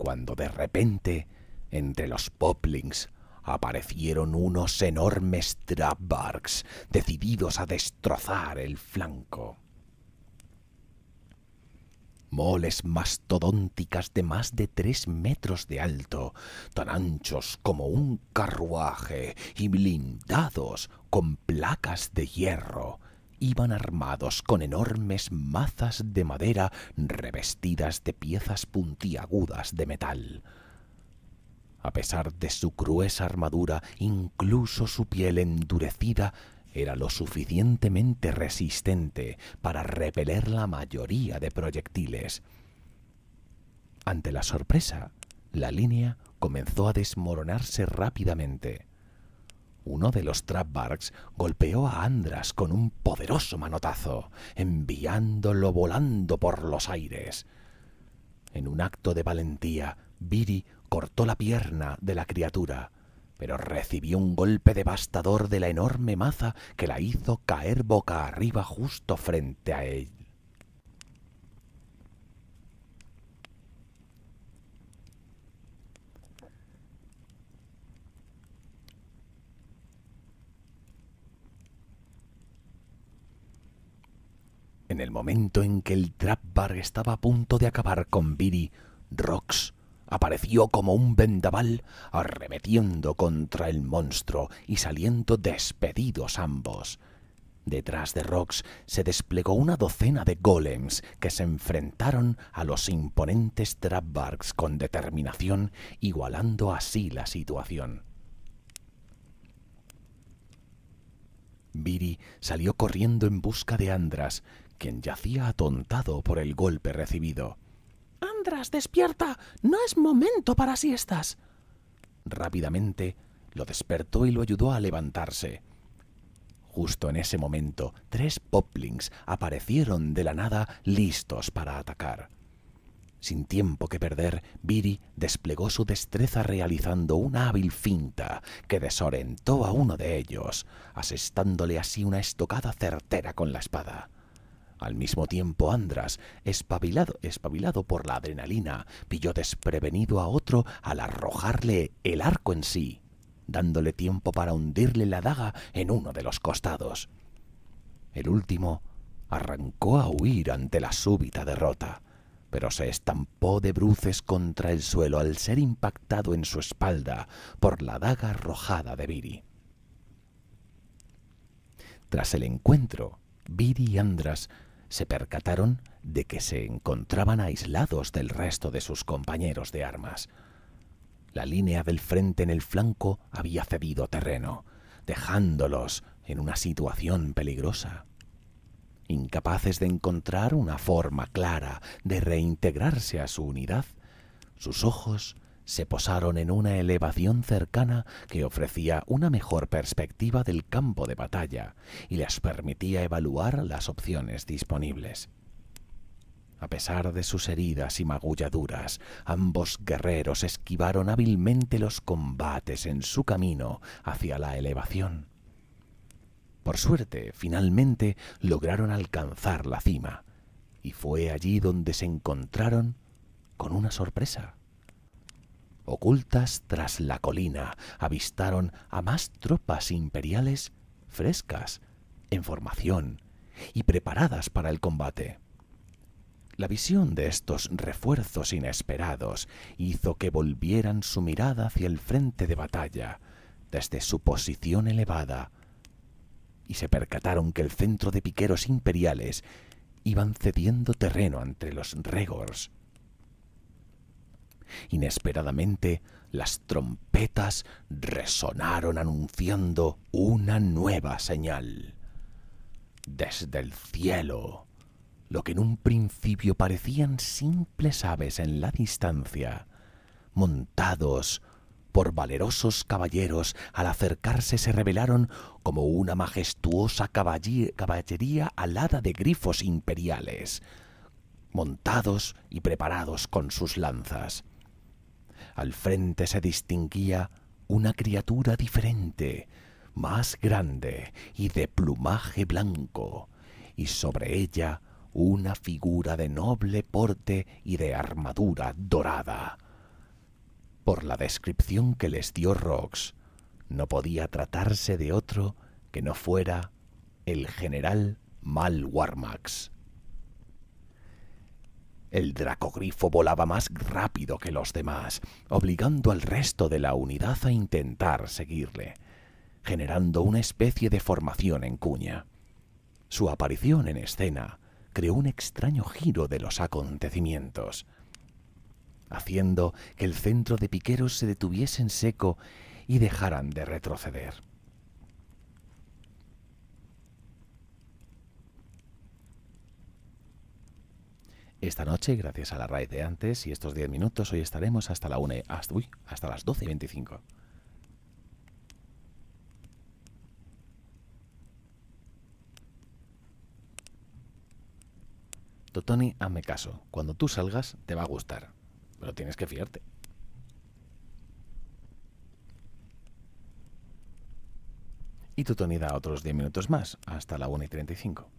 cuando de repente, entre los poplings, aparecieron unos enormes trapbarks decididos a destrozar el flanco. Moles mastodónticas de más de tres metros de alto, tan anchos como un carruaje y blindados con placas de hierro, iban armados con enormes mazas de madera revestidas de piezas puntiagudas de metal. A pesar de su gruesa armadura, incluso su piel endurecida era lo suficientemente resistente para repeler la mayoría de proyectiles. Ante la sorpresa, la línea comenzó a desmoronarse rápidamente. Uno de los trapbarks golpeó a Andras con un poderoso manotazo, enviándolo volando por los aires. En un acto de valentía, Viri cortó la pierna de la criatura, pero recibió un golpe devastador de la enorme maza que la hizo caer boca arriba justo frente a él. En el momento en que el trap estaba a punto de acabar con Viri, Rox apareció como un vendaval arremetiendo contra el monstruo y saliendo despedidos ambos. Detrás de Rox se desplegó una docena de golems que se enfrentaron a los imponentes Trapbarks con determinación, igualando así la situación. Viri salió corriendo en busca de Andras, quien yacía atontado por el golpe recibido. Andras, despierta. No es momento para siestas. Rápidamente lo despertó y lo ayudó a levantarse. Justo en ese momento, tres poplings aparecieron de la nada listos para atacar. Sin tiempo que perder, Biri desplegó su destreza realizando una hábil finta que desorientó a uno de ellos, asestándole así una estocada certera con la espada. Al mismo tiempo, Andras, espabilado, espabilado por la adrenalina, pilló desprevenido a otro al arrojarle el arco en sí, dándole tiempo para hundirle la daga en uno de los costados. El último arrancó a huir ante la súbita derrota, pero se estampó de bruces contra el suelo al ser impactado en su espalda por la daga arrojada de Viri. Tras el encuentro, Viri y Andras se percataron de que se encontraban aislados del resto de sus compañeros de armas. La línea del frente en el flanco había cedido terreno, dejándolos en una situación peligrosa. Incapaces de encontrar una forma clara de reintegrarse a su unidad, sus ojos se posaron en una elevación cercana que ofrecía una mejor perspectiva del campo de batalla y les permitía evaluar las opciones disponibles. A pesar de sus heridas y magulladuras, ambos guerreros esquivaron hábilmente los combates en su camino hacia la elevación. Por suerte, finalmente lograron alcanzar la cima, y fue allí donde se encontraron con una sorpresa ocultas tras la colina, avistaron a más tropas imperiales frescas, en formación y preparadas para el combate. La visión de estos refuerzos inesperados hizo que volvieran su mirada hacia el frente de batalla, desde su posición elevada, y se percataron que el centro de piqueros imperiales iban cediendo terreno entre los regors Inesperadamente, las trompetas resonaron anunciando una nueva señal. Desde el cielo, lo que en un principio parecían simples aves en la distancia, montados por valerosos caballeros, al acercarse se revelaron como una majestuosa caballería alada de grifos imperiales, montados y preparados con sus lanzas. Al frente se distinguía una criatura diferente, más grande y de plumaje blanco, y sobre ella una figura de noble porte y de armadura dorada. Por la descripción que les dio Rox, no podía tratarse de otro que no fuera el general Malwarmax el dracogrifo volaba más rápido que los demás, obligando al resto de la unidad a intentar seguirle, generando una especie de formación en cuña. Su aparición en escena creó un extraño giro de los acontecimientos, haciendo que el centro de piqueros se detuviese en seco y dejaran de retroceder. Esta noche, gracias a la RAE de antes y estos 10 minutos, hoy estaremos hasta la une, hasta, hasta las 12 y 25. Totoni, hazme caso. Cuando tú salgas, te va a gustar. Pero tienes que fiarte. Y Totoni da otros 10 minutos más, hasta la 1.35. y 35.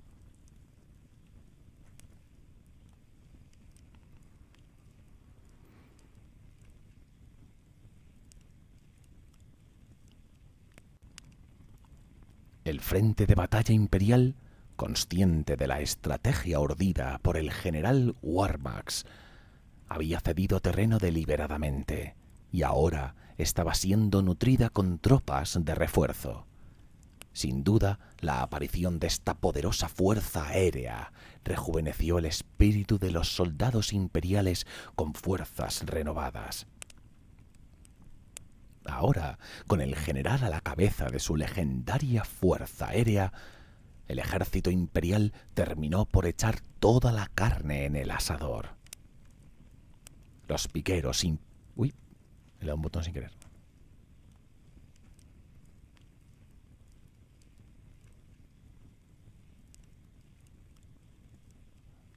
el frente de batalla imperial, consciente de la estrategia ordida por el general Warmax, había cedido terreno deliberadamente y ahora estaba siendo nutrida con tropas de refuerzo. Sin duda, la aparición de esta poderosa fuerza aérea rejuveneció el espíritu de los soldados imperiales con fuerzas renovadas. Ahora, con el general a la cabeza de su legendaria fuerza aérea, el ejército imperial terminó por echar toda la carne en el asador. Los piqueros sin... Uy, le da un botón sin querer.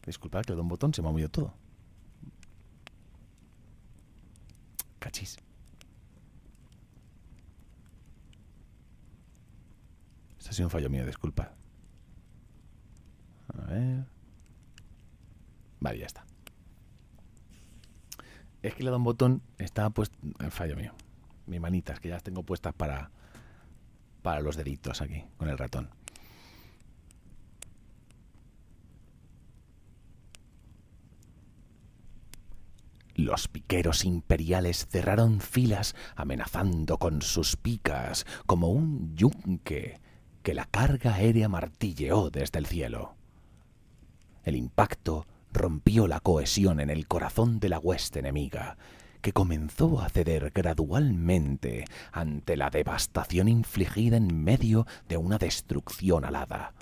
Disculpad que le doy un botón, se me ha movido todo. Cachis. Este ha sido un fallo mío, disculpa. A ver. Vale, ya está. Es que le he dado un botón, está puesto. Eh, fallo mío. Mis manitas, que ya las tengo puestas para. Para los deditos aquí, con el ratón. Los piqueros imperiales cerraron filas amenazando con sus picas como un yunque que la carga aérea martilleó desde el cielo. El impacto rompió la cohesión en el corazón de la hueste enemiga, que comenzó a ceder gradualmente ante la devastación infligida en medio de una destrucción alada.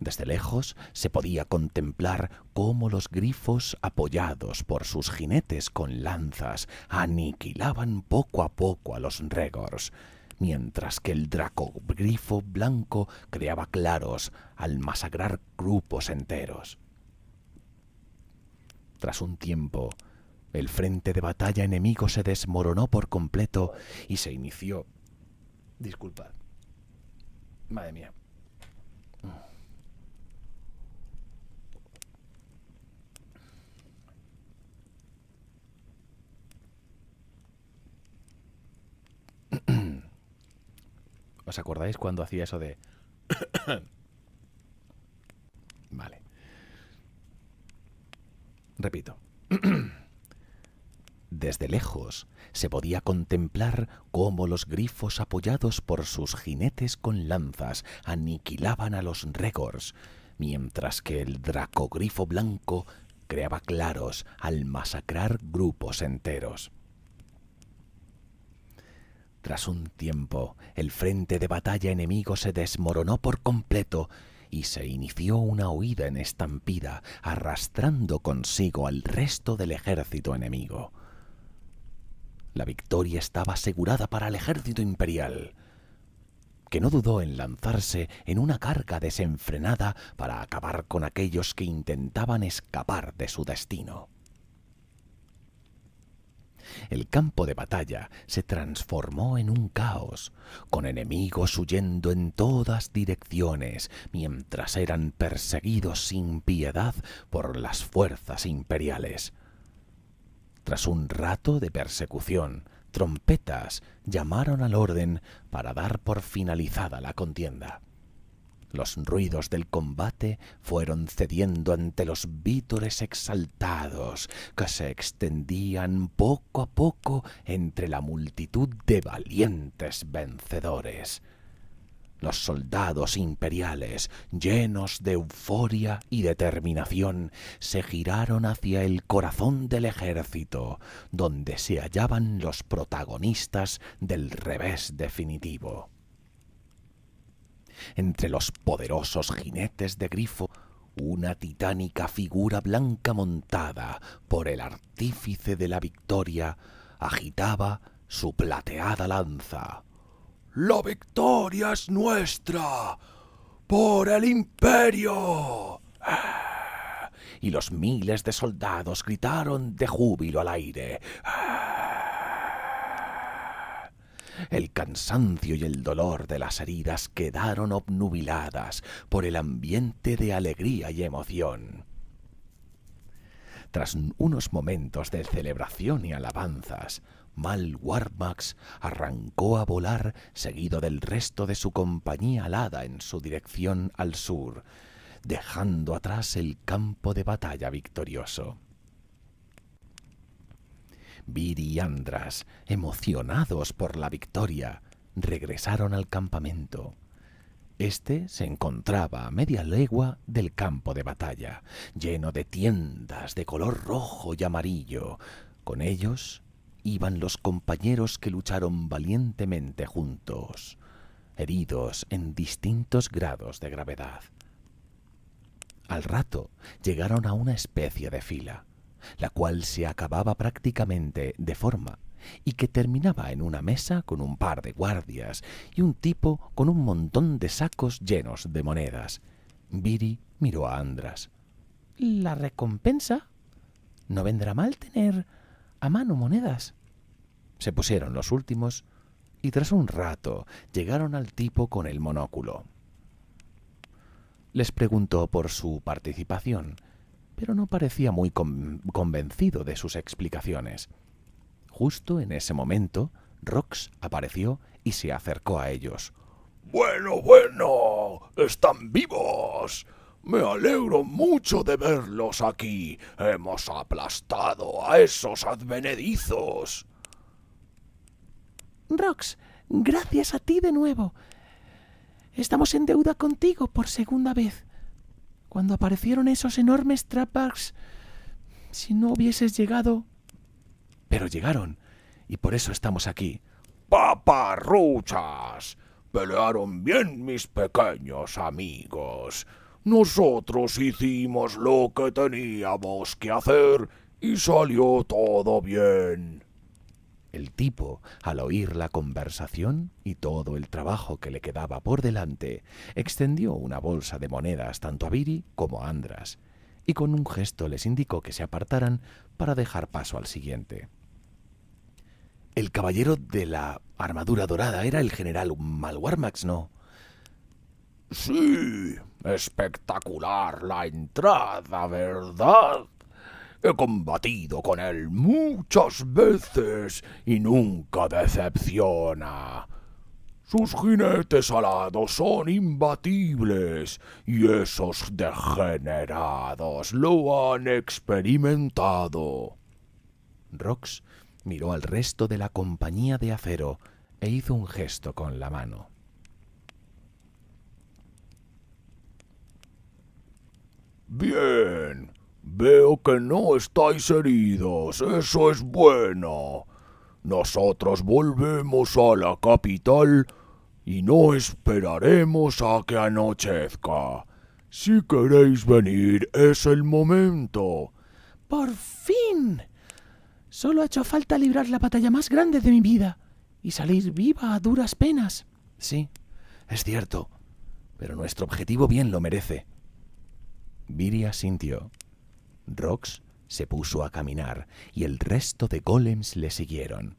Desde lejos se podía contemplar cómo los grifos, apoyados por sus jinetes con lanzas, aniquilaban poco a poco a los regors, mientras que el dracogrifo blanco creaba claros al masacrar grupos enteros. Tras un tiempo, el frente de batalla enemigo se desmoronó por completo y se inició. Disculpad. Madre mía. ¿Os acordáis cuando hacía eso de... vale. Repito. Desde lejos se podía contemplar cómo los grifos apoyados por sus jinetes con lanzas aniquilaban a los récords, mientras que el dracogrifo blanco creaba claros al masacrar grupos enteros. Tras un tiempo, el frente de batalla enemigo se desmoronó por completo y se inició una huida en estampida, arrastrando consigo al resto del ejército enemigo. La victoria estaba asegurada para el ejército imperial, que no dudó en lanzarse en una carga desenfrenada para acabar con aquellos que intentaban escapar de su destino. El campo de batalla se transformó en un caos, con enemigos huyendo en todas direcciones, mientras eran perseguidos sin piedad por las fuerzas imperiales. Tras un rato de persecución, trompetas llamaron al orden para dar por finalizada la contienda. Los ruidos del combate fueron cediendo ante los vítores exaltados que se extendían poco a poco entre la multitud de valientes vencedores. Los soldados imperiales, llenos de euforia y determinación, se giraron hacia el corazón del ejército, donde se hallaban los protagonistas del revés definitivo. Entre los poderosos jinetes de grifo, una titánica figura blanca montada por el artífice de la victoria agitaba su plateada lanza. La victoria es nuestra por el imperio. Ah. Y los miles de soldados gritaron de júbilo al aire. Ah. El cansancio y el dolor de las heridas quedaron obnubiladas por el ambiente de alegría y emoción. Tras unos momentos de celebración y alabanzas, Mal Warmax arrancó a volar seguido del resto de su compañía alada en su dirección al sur, dejando atrás el campo de batalla victorioso y Andras, emocionados por la victoria, regresaron al campamento. Este se encontraba a media legua del campo de batalla, lleno de tiendas de color rojo y amarillo. Con ellos iban los compañeros que lucharon valientemente juntos, heridos en distintos grados de gravedad. Al rato llegaron a una especie de fila la cual se acababa prácticamente de forma y que terminaba en una mesa con un par de guardias y un tipo con un montón de sacos llenos de monedas. Viri miró a Andras. ¿La recompensa? No vendrá mal tener a mano monedas. Se pusieron los últimos y tras un rato llegaron al tipo con el monóculo. Les preguntó por su participación pero no parecía muy convencido de sus explicaciones. Justo en ese momento, Rox apareció y se acercó a ellos. Bueno, bueno, están vivos. Me alegro mucho de verlos aquí. Hemos aplastado a esos advenedizos. Rox, gracias a ti de nuevo. Estamos en deuda contigo por segunda vez cuando aparecieron esos enormes trapas, si no hubieses llegado... Pero llegaron, y por eso estamos aquí. ¡Paparruchas! Pelearon bien mis pequeños amigos. Nosotros hicimos lo que teníamos que hacer y salió todo bien. El tipo, al oír la conversación y todo el trabajo que le quedaba por delante, extendió una bolsa de monedas tanto a Viri como a Andras, y con un gesto les indicó que se apartaran para dejar paso al siguiente. El caballero de la armadura dorada era el general Malwarmax, ¿no? Sí, espectacular la entrada, ¿verdad? He combatido con él muchas veces y nunca decepciona. Sus jinetes alados son imbatibles y esos degenerados lo han experimentado. Rox miró al resto de la compañía de acero e hizo un gesto con la mano. Bien, Veo que no estáis heridos, eso es bueno. Nosotros volvemos a la capital y no esperaremos a que anochezca. Si queréis venir, es el momento. Por fin. Solo ha hecho falta librar la batalla más grande de mi vida y salir viva a duras penas. Sí, es cierto, pero nuestro objetivo bien lo merece. Viria sintió. Rox se puso a caminar y el resto de golems le siguieron.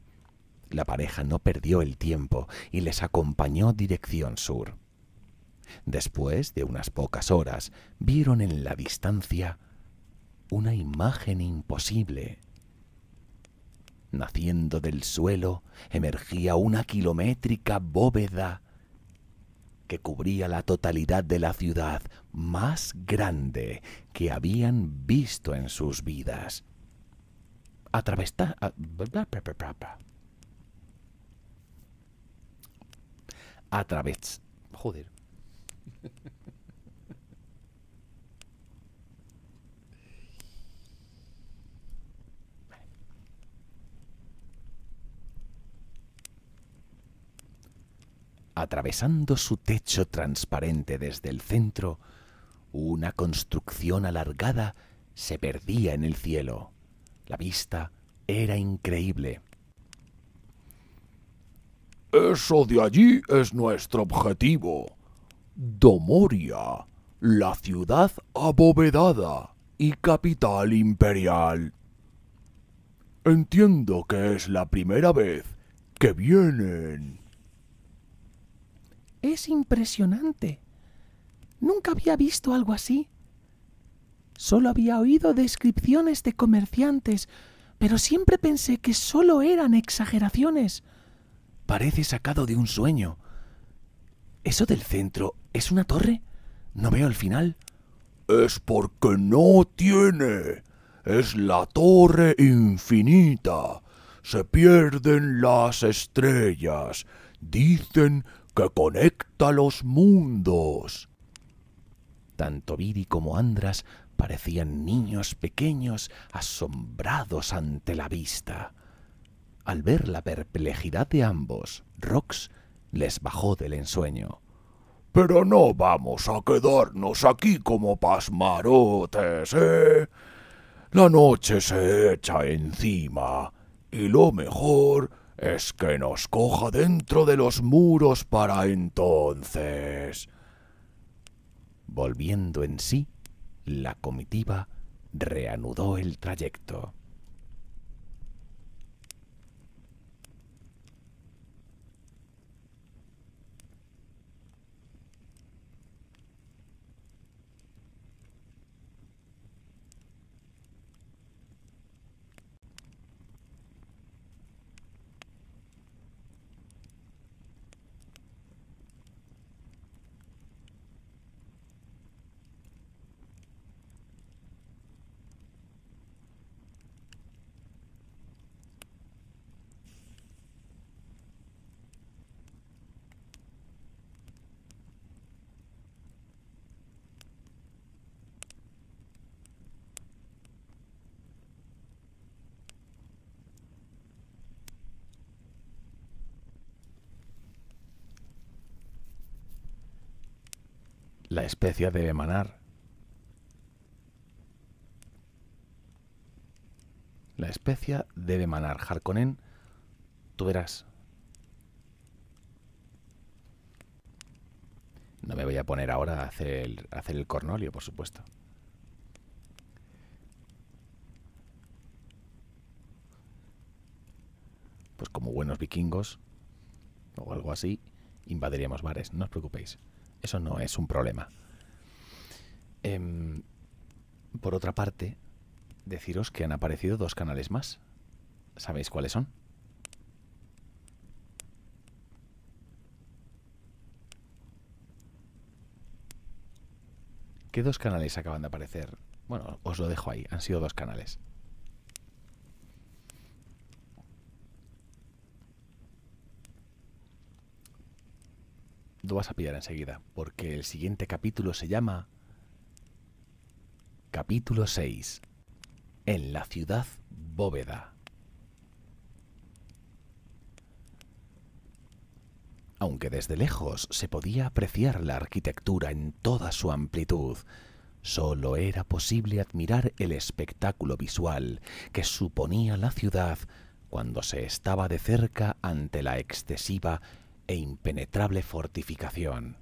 La pareja no perdió el tiempo y les acompañó dirección sur. Después de unas pocas horas, vieron en la distancia una imagen imposible. Naciendo del suelo, emergía una kilométrica bóveda que cubría la totalidad de la ciudad más grande que habían visto en sus vidas. a Atraves... Joder. atravesando su techo transparente desde el centro, una construcción alargada se perdía en el cielo. La vista era increíble. Eso de allí es nuestro objetivo. Domoria, la ciudad abovedada y capital imperial. Entiendo que es la primera vez que vienen. Es impresionante. Nunca había visto algo así. Solo había oído descripciones de comerciantes, pero siempre pensé que solo eran exageraciones. Parece sacado de un sueño. ¿Eso del centro es una torre? No veo el final. Es porque no tiene. Es la torre infinita. Se pierden las estrellas. Dicen que conecta los mundos. Tanto Viri como Andras parecían niños pequeños asombrados ante la vista. Al ver la perplejidad de ambos, Rox les bajó del ensueño. Pero no vamos a quedarnos aquí como pasmarotes, ¿eh? La noche se echa encima y lo mejor es que nos coja dentro de los muros para entonces. Volviendo en sí, la comitiva reanudó el trayecto. la especia debe manar, La especia debe manar, Harkonnen, tú verás. No me voy a poner ahora a hacer el, a hacer el cornolio, por supuesto. Pues como buenos vikingos, o algo así, invadiríamos bares, no os preocupéis. Eso no es un problema. Em, por otra parte, deciros que han aparecido dos canales más. ¿Sabéis cuáles son? ¿Qué dos canales acaban de aparecer? Bueno, os lo dejo ahí, han sido dos canales. Lo vas a pillar enseguida, porque el siguiente capítulo se llama Capítulo 6. En la ciudad bóveda. Aunque desde lejos se podía apreciar la arquitectura en toda su amplitud, solo era posible admirar el espectáculo visual que suponía la ciudad cuando se estaba de cerca ante la excesiva e impenetrable fortificación.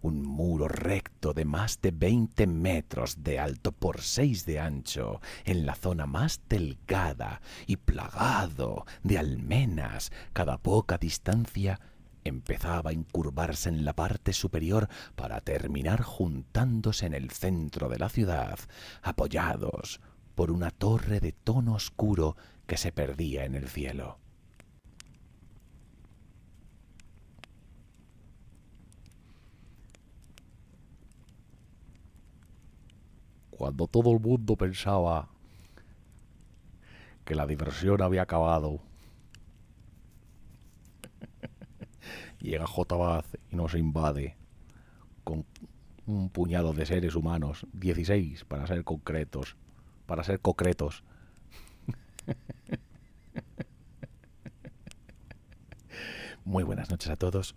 Un muro recto de más de 20 metros de alto por 6 de ancho, en la zona más delgada y plagado de almenas, cada poca distancia empezaba a incurvarse en la parte superior para terminar juntándose en el centro de la ciudad, apoyados por una torre de tono oscuro que se perdía en el cielo. cuando todo el mundo pensaba que la diversión había acabado, llega J. y nos invade con un puñado de seres humanos, 16 para ser concretos, para ser concretos. Muy buenas noches a todos.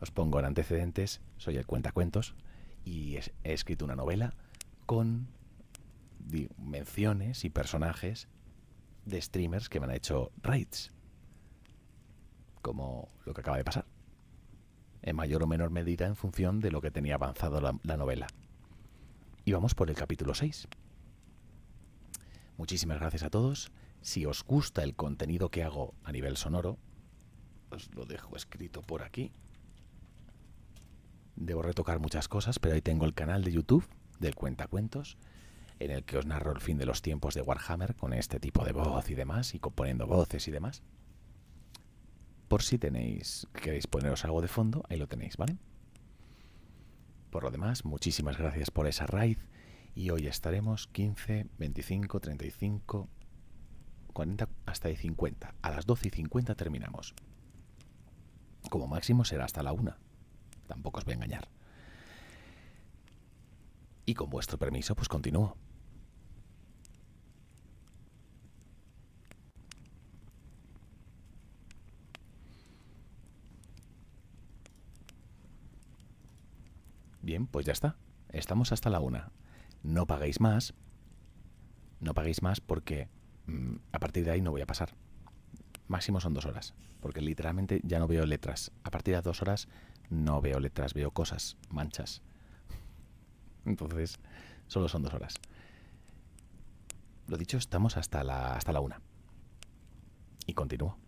Os pongo en antecedentes. Soy el Cuentacuentos y he escrito una novela con dimensiones menciones y personajes de streamers que me han hecho raids. Como lo que acaba de pasar. En mayor o menor medida en función de lo que tenía avanzado la, la novela. Y vamos por el capítulo 6. Muchísimas gracias a todos. Si os gusta el contenido que hago a nivel sonoro, os lo dejo escrito por aquí. Debo retocar muchas cosas, pero ahí tengo el canal de YouTube del cuentacuentos, en el que os narro el fin de los tiempos de Warhammer con este tipo de voz y demás, y componiendo voces y demás. Por si tenéis, queréis poneros algo de fondo, ahí lo tenéis, ¿vale? Por lo demás, muchísimas gracias por esa raíz y hoy estaremos 15, 25, 35, 40 hasta 50. A las 12 y 50 terminamos. Como máximo será hasta la 1. Tampoco os voy a engañar. Y con vuestro permiso, pues continúo. Bien, pues ya está. Estamos hasta la una. No paguéis más. No paguéis más porque mm, a partir de ahí no voy a pasar. Máximo son dos horas. Porque literalmente ya no veo letras. A partir de dos horas no veo letras, veo cosas, manchas. Entonces, solo son dos horas. Lo dicho, estamos hasta la, hasta la una. Y continúo.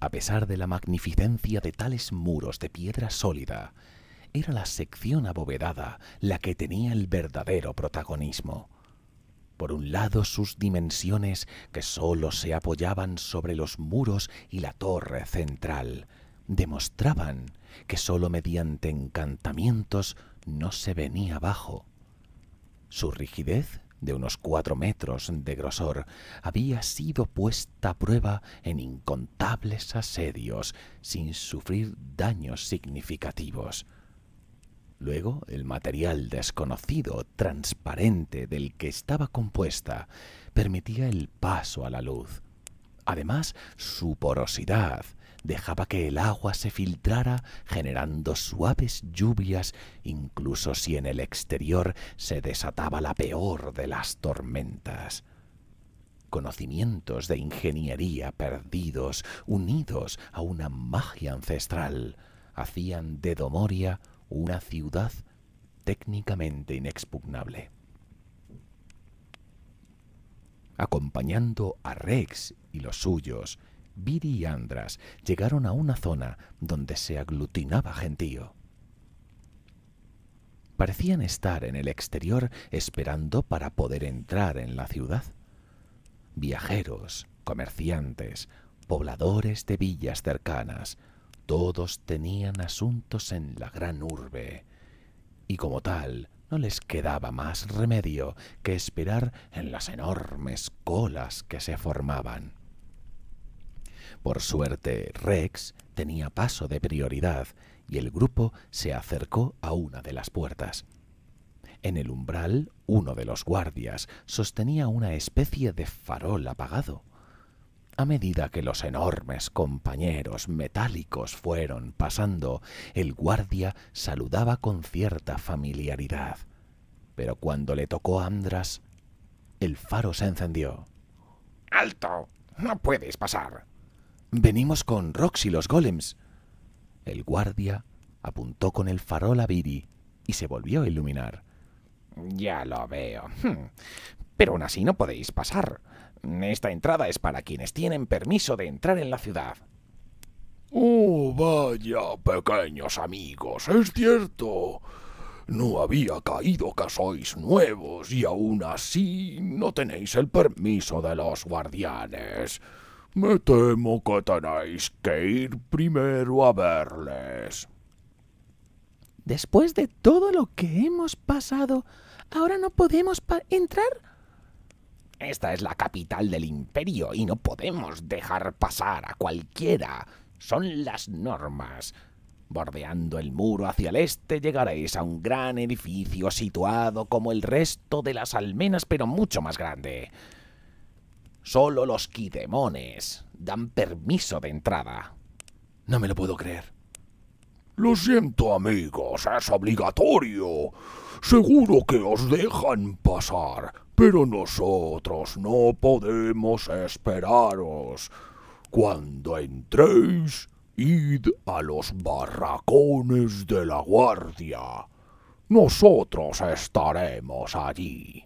A pesar de la magnificencia de tales muros de piedra sólida, era la sección abovedada la que tenía el verdadero protagonismo. Por un lado sus dimensiones, que solo se apoyaban sobre los muros y la torre central, demostraban que sólo mediante encantamientos no se venía abajo. Su rigidez, de unos cuatro metros de grosor, había sido puesta a prueba en incontables asedios, sin sufrir daños significativos. Luego, el material desconocido, transparente, del que estaba compuesta, permitía el paso a la luz. Además, su porosidad, dejaba que el agua se filtrara generando suaves lluvias, incluso si en el exterior se desataba la peor de las tormentas. Conocimientos de ingeniería perdidos, unidos a una magia ancestral, hacían de Domoria una ciudad técnicamente inexpugnable. Acompañando a Rex y los suyos Viri y Andras llegaron a una zona donde se aglutinaba gentío. Parecían estar en el exterior esperando para poder entrar en la ciudad. Viajeros, comerciantes, pobladores de villas cercanas, todos tenían asuntos en la gran urbe, y como tal no les quedaba más remedio que esperar en las enormes colas que se formaban. Por suerte, Rex tenía paso de prioridad y el grupo se acercó a una de las puertas. En el umbral, uno de los guardias sostenía una especie de farol apagado. A medida que los enormes compañeros metálicos fueron pasando, el guardia saludaba con cierta familiaridad. Pero cuando le tocó a Andras, el faro se encendió. ¡Alto! No puedes pasar. Venimos con Roxy y los golems. El guardia apuntó con el farol a Biri y se volvió a iluminar. Ya lo veo. Hmm. Pero aún así no podéis pasar. Esta entrada es para quienes tienen permiso de entrar en la ciudad. Oh, vaya, pequeños amigos, es cierto. No había caído que sois nuevos y aún así no tenéis el permiso de los guardianes. Me temo que tenéis que ir primero a verles. Después de todo lo que hemos pasado, ahora no podemos entrar. Esta es la capital del imperio y no podemos dejar pasar a cualquiera. Son las normas. Bordeando el muro hacia el este llegaréis a un gran edificio situado como el resto de las almenas pero mucho más grande. Solo los Kidemones dan permiso de entrada. No me lo puedo creer. Lo siento, amigos, es obligatorio. Seguro que os dejan pasar, pero nosotros no podemos esperaros. Cuando entréis, id a los barracones de la guardia. Nosotros estaremos allí.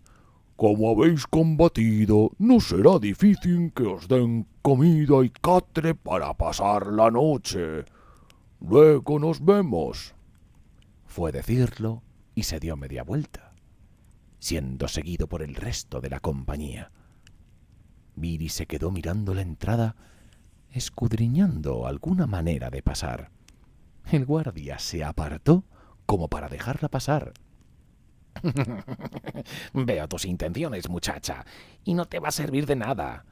Como habéis combatido, no será difícil que os den comida y catre para pasar la noche. Luego nos vemos. Fue decirlo y se dio media vuelta, siendo seguido por el resto de la compañía. Viri se quedó mirando la entrada, escudriñando alguna manera de pasar. El guardia se apartó como para dejarla pasar Veo tus intenciones, muchacha, y no te va a servir de nada.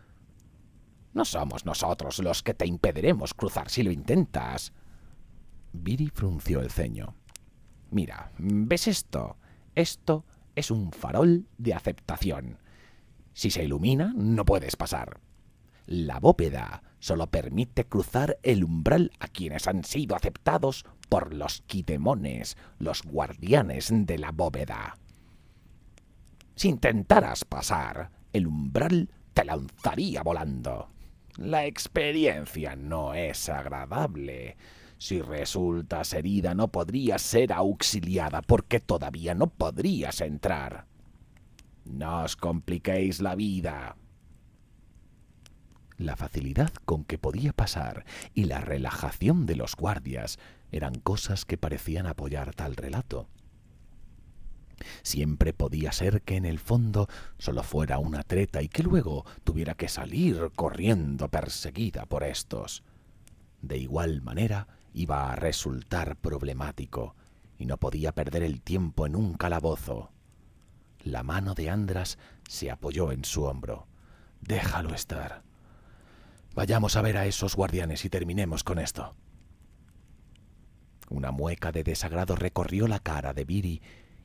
No somos nosotros los que te impediremos cruzar si lo intentas. Viri frunció el ceño. Mira, ¿ves esto? Esto es un farol de aceptación. Si se ilumina, no puedes pasar. La bópeda solo permite cruzar el umbral a quienes han sido aceptados por los quidemones, los guardianes de la bóveda. Si intentaras pasar el umbral, te lanzaría volando. La experiencia no es agradable. Si resultas herida no podrías ser auxiliada porque todavía no podrías entrar. No os compliquéis la vida, la facilidad con que podía pasar y la relajación de los guardias eran cosas que parecían apoyar tal relato. Siempre podía ser que en el fondo solo fuera una treta y que luego tuviera que salir corriendo perseguida por estos. De igual manera iba a resultar problemático y no podía perder el tiempo en un calabozo. La mano de Andras se apoyó en su hombro. Déjalo estar. Vayamos a ver a esos guardianes y terminemos con esto. Una mueca de desagrado recorrió la cara de Viri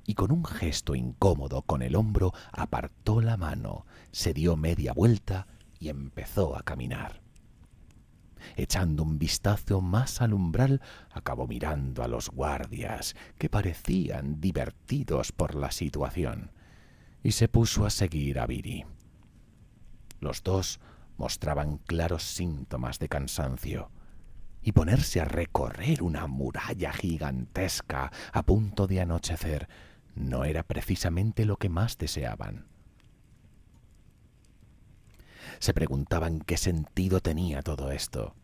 y con un gesto incómodo con el hombro apartó la mano, se dio media vuelta y empezó a caminar. Echando un vistazo más al umbral, acabó mirando a los guardias, que parecían divertidos por la situación, y se puso a seguir a Viri. Los dos mostraban claros síntomas de cansancio, y ponerse a recorrer una muralla gigantesca a punto de anochecer no era precisamente lo que más deseaban. Se preguntaban qué sentido tenía todo esto.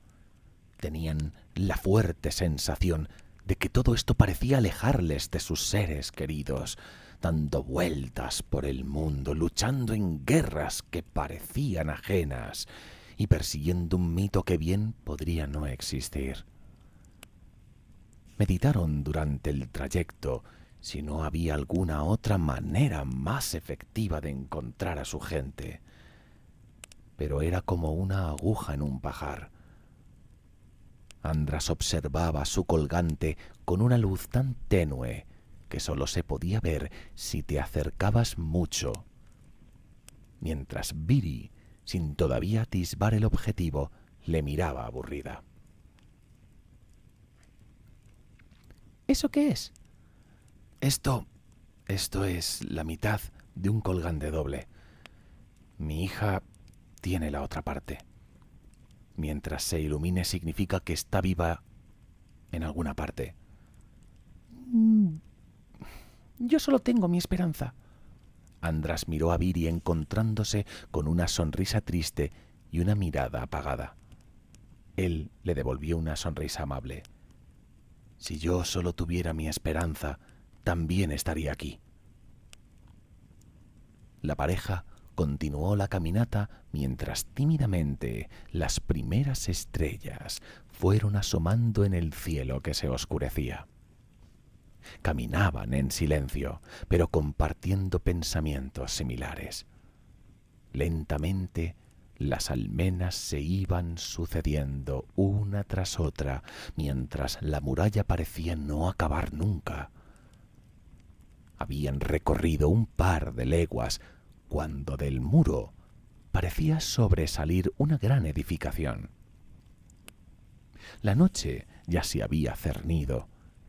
Tenían la fuerte sensación de que todo esto parecía alejarles de sus seres queridos, dando vueltas por el mundo, luchando en guerras que parecían ajenas y persiguiendo un mito que bien podría no existir. Meditaron durante el trayecto si no había alguna otra manera más efectiva de encontrar a su gente. Pero era como una aguja en un pajar. Andras observaba su colgante con una luz tan tenue que sólo se podía ver si te acercabas mucho. Mientras Biri, sin todavía atisbar el objetivo, le miraba aburrida. ¿Eso qué es? Esto. Esto es la mitad de un colgante doble. Mi hija tiene la otra parte. Mientras se ilumine significa que está viva en alguna parte. Mm, yo solo tengo mi esperanza. Andras miró a Viri encontrándose con una sonrisa triste y una mirada apagada. Él le devolvió una sonrisa amable. Si yo solo tuviera mi esperanza, también estaría aquí. La pareja continuó la caminata mientras tímidamente las primeras estrellas fueron asomando en el cielo que se oscurecía caminaban en silencio, pero compartiendo pensamientos similares. Lentamente las almenas se iban sucediendo una tras otra, mientras la muralla parecía no acabar nunca. Habían recorrido un par de leguas cuando del muro parecía sobresalir una gran edificación. La noche ya se había cernido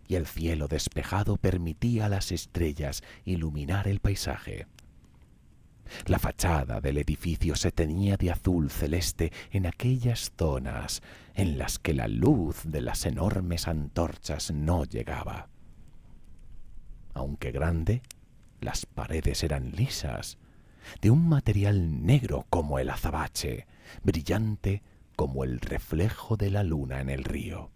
y el cielo despejado permitía a las estrellas iluminar el paisaje. La fachada del edificio se teñía de azul celeste en aquellas zonas en las que la luz de las enormes antorchas no llegaba. Aunque grande, las paredes eran lisas, de un material negro como el azabache, brillante como el reflejo de la luna en el río.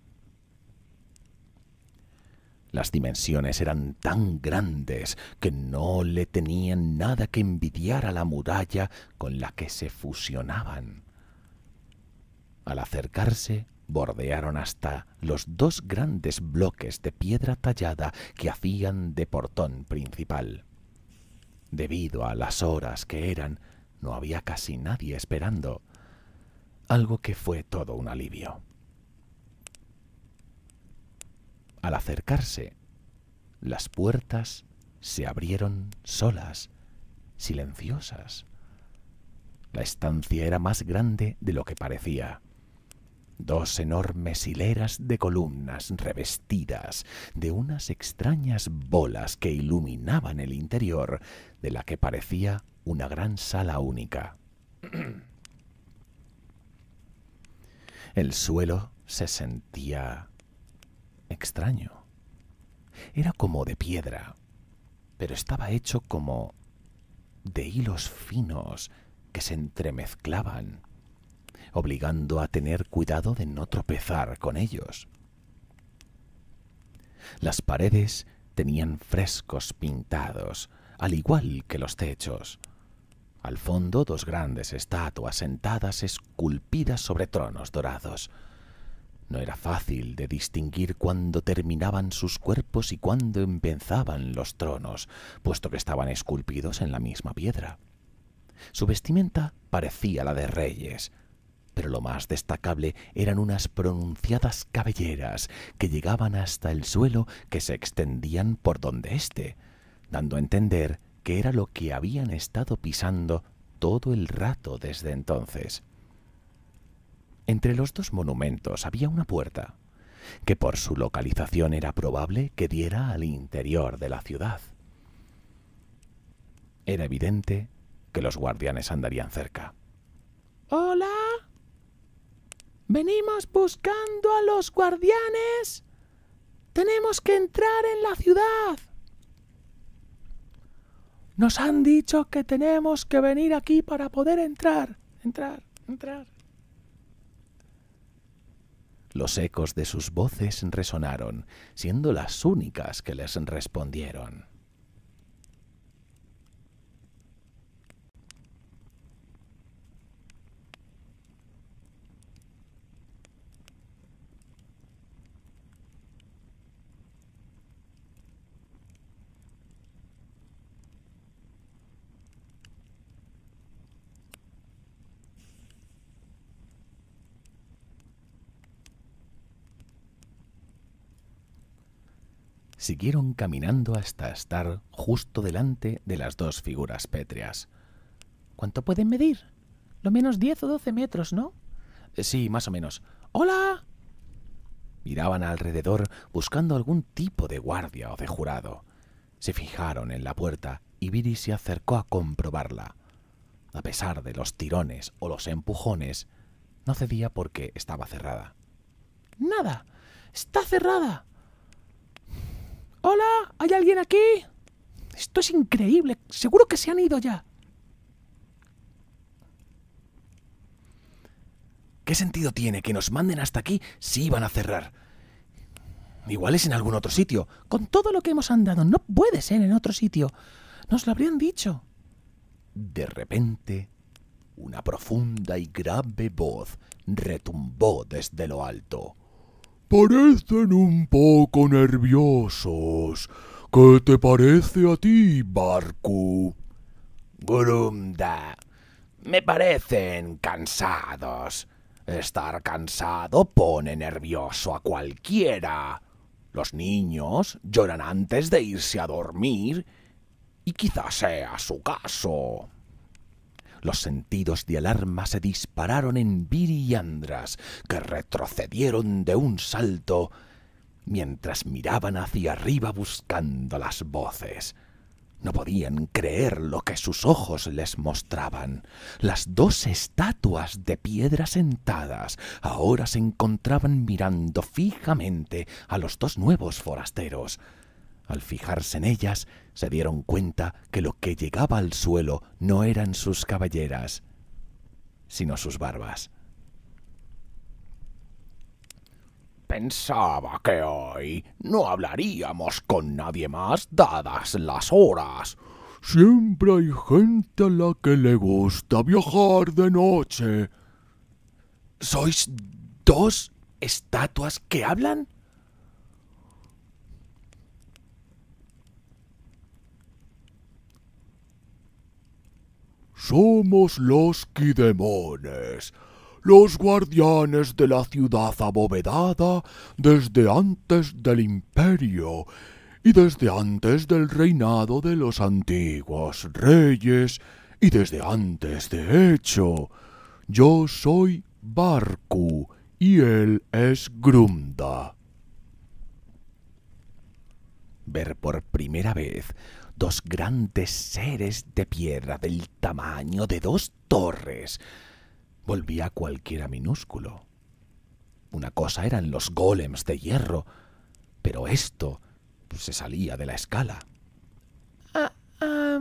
Las dimensiones eran tan grandes que no le tenían nada que envidiar a la muralla con la que se fusionaban. Al acercarse, bordearon hasta los dos grandes bloques de piedra tallada que hacían de portón principal. Debido a las horas que eran, no había casi nadie esperando, algo que fue todo un alivio. Al acercarse, las puertas se abrieron solas, silenciosas. La estancia era más grande de lo que parecía. Dos enormes hileras de columnas revestidas de unas extrañas bolas que iluminaban el interior de la que parecía una gran sala única. El suelo se sentía extraño. Era como de piedra, pero estaba hecho como de hilos finos que se entremezclaban, obligando a tener cuidado de no tropezar con ellos. Las paredes tenían frescos pintados, al igual que los techos. Al fondo dos grandes estatuas sentadas esculpidas sobre tronos dorados. No era fácil de distinguir cuándo terminaban sus cuerpos y cuándo empezaban los tronos, puesto que estaban esculpidos en la misma piedra. Su vestimenta parecía la de reyes, pero lo más destacable eran unas pronunciadas cabelleras que llegaban hasta el suelo que se extendían por donde éste, dando a entender que era lo que habían estado pisando todo el rato desde entonces. Entre los dos monumentos había una puerta, que por su localización era probable que diera al interior de la ciudad. Era evidente que los guardianes andarían cerca. ¡Hola! Venimos buscando a los guardianes. Tenemos que entrar en la ciudad. Nos han dicho que tenemos que venir aquí para poder entrar, entrar, entrar. Los ecos de sus voces resonaron, siendo las únicas que les respondieron. siguieron caminando hasta estar justo delante de las dos figuras pétreas. ¿Cuánto pueden medir? Lo menos diez o doce metros, ¿no? Eh, sí, más o menos. ¡Hola! Miraban alrededor buscando algún tipo de guardia o de jurado. Se fijaron en la puerta y Viri se acercó a comprobarla. A pesar de los tirones o los empujones, no cedía porque estaba cerrada. Nada. Está cerrada. Hola, ¿hay alguien aquí? Esto es increíble. Seguro que se han ido ya. ¿Qué sentido tiene que nos manden hasta aquí si iban a cerrar? Igual es en algún otro sitio. Con todo lo que hemos andado, no puede ser en otro sitio. Nos lo habrían dicho. De repente, una profunda y grave voz retumbó desde lo alto parecen un poco nerviosos. ¿Qué te parece a ti, Barku? Gurumda, me parecen cansados. Estar cansado pone nervioso a cualquiera. Los niños lloran antes de irse a dormir y quizás sea su caso. Los sentidos de alarma se dispararon en viriandras que retrocedieron de un salto mientras miraban hacia arriba buscando las voces. No podían creer lo que sus ojos les mostraban. Las dos estatuas de piedra sentadas ahora se encontraban mirando fijamente a los dos nuevos forasteros. Al fijarse en ellas, se dieron cuenta que lo que llegaba al suelo no eran sus caballeras, sino sus barbas. Pensaba que hoy no hablaríamos con nadie más dadas las horas. Siempre hay gente a la que le gusta viajar de noche. ¿Sois dos estatuas que hablan? Somos los Kidemones, los guardianes de la ciudad abovedada desde antes del imperio y desde antes del reinado de los antiguos reyes y desde antes de hecho. Yo soy Barku y él es Grumda. Ver por primera vez dos grandes seres de piedra del tamaño de dos torres. Volvía cualquiera minúsculo. Una cosa eran los golems de hierro, pero esto se salía de la escala. Ah, ah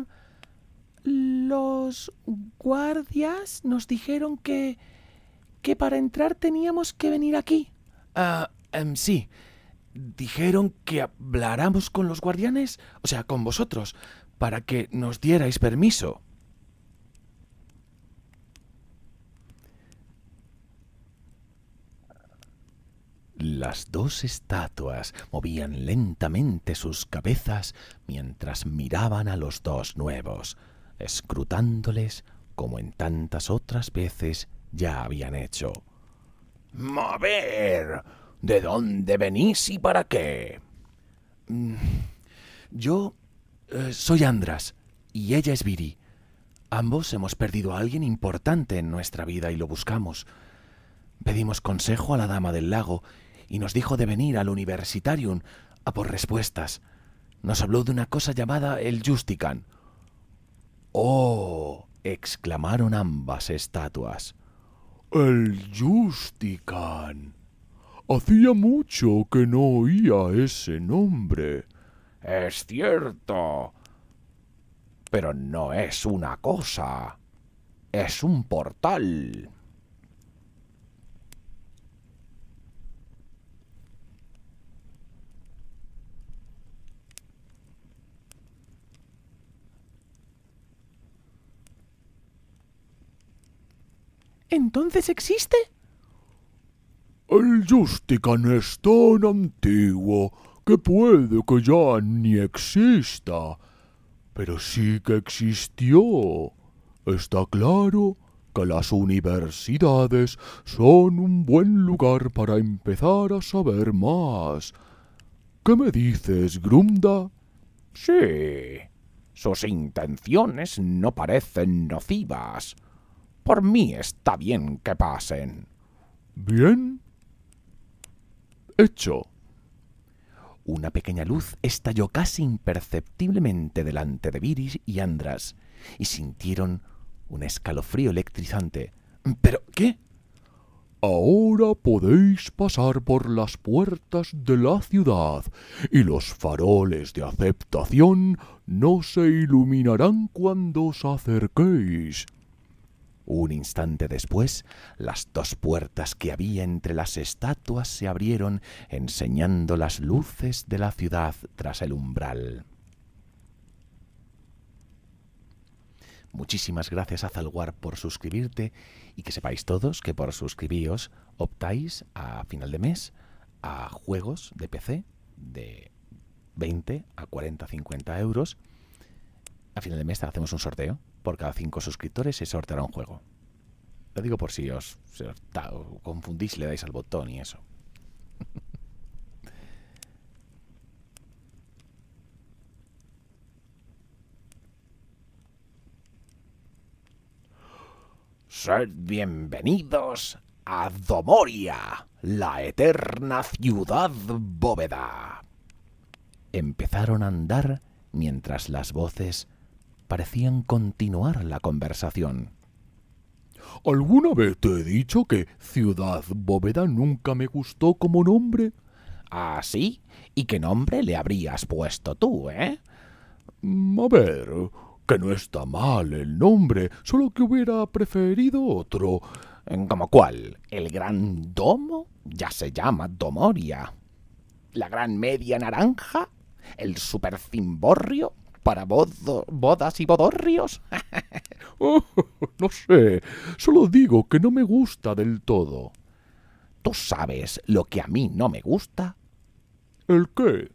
los guardias nos dijeron que que para entrar teníamos que venir aquí. Ah, em, sí dijeron que habláramos con los guardianes, o sea, con vosotros, para que nos dierais permiso. Las dos estatuas movían lentamente sus cabezas mientras miraban a los dos nuevos, escrutándoles como en tantas otras veces ya habían hecho. ¡Mover! ¿De dónde venís y para qué? Mm, yo eh, soy Andras y ella es Viri. Ambos hemos perdido a alguien importante en nuestra vida y lo buscamos. Pedimos consejo a la Dama del Lago y nos dijo de venir al Universitarium a por respuestas. Nos habló de una cosa llamada el Justican. ¡Oh! exclamaron ambas estatuas. El Justican. Hacía mucho que no oía ese nombre. Es cierto. Pero no es una cosa. Es un portal. ¿Entonces existe? El Justican es tan antiguo que puede que ya ni exista, pero sí que existió. Está claro que las universidades son un buen lugar para empezar a saber más. ¿Qué me dices, Grumda? Sí. Sus intenciones no parecen nocivas. Por mí está bien que pasen. Bien, hecho. Una pequeña luz estalló casi imperceptiblemente delante de Viris y Andras, y sintieron un escalofrío electrizante. ¿Pero qué? Ahora podéis pasar por las puertas de la ciudad y los faroles de aceptación no se iluminarán cuando os acerquéis. Un instante después, las dos puertas que había entre las estatuas se abrieron, enseñando las luces de la ciudad tras el umbral. Muchísimas gracias a Zalwar por suscribirte y que sepáis todos que por suscribíos optáis a final de mes a juegos de PC de 20 a 40, 50 euros. A final de mes hacemos un sorteo por cada cinco suscriptores se sorteará un juego. Lo digo por si os, confundís le dais al botón y eso. Sed bienvenidos a Domoria, la eterna ciudad bóveda. Empezaron a andar mientras las voces parecían continuar la conversación. ¿Alguna vez te he dicho que Ciudad Bóveda nunca me gustó como nombre? Ah, sí. ¿Y qué nombre le habrías puesto tú, eh? A ver, que no está mal el nombre, solo que hubiera preferido otro. ¿Como cuál? ¿El Gran Domo? Ya se llama Domoria. ¿La Gran Media Naranja? ¿El supercimborrio? para bodas y bodorrios? Ah, no sé, solo digo que no me gusta del todo. ¿Tú sabes lo que a mí no me gusta? ¿El qué?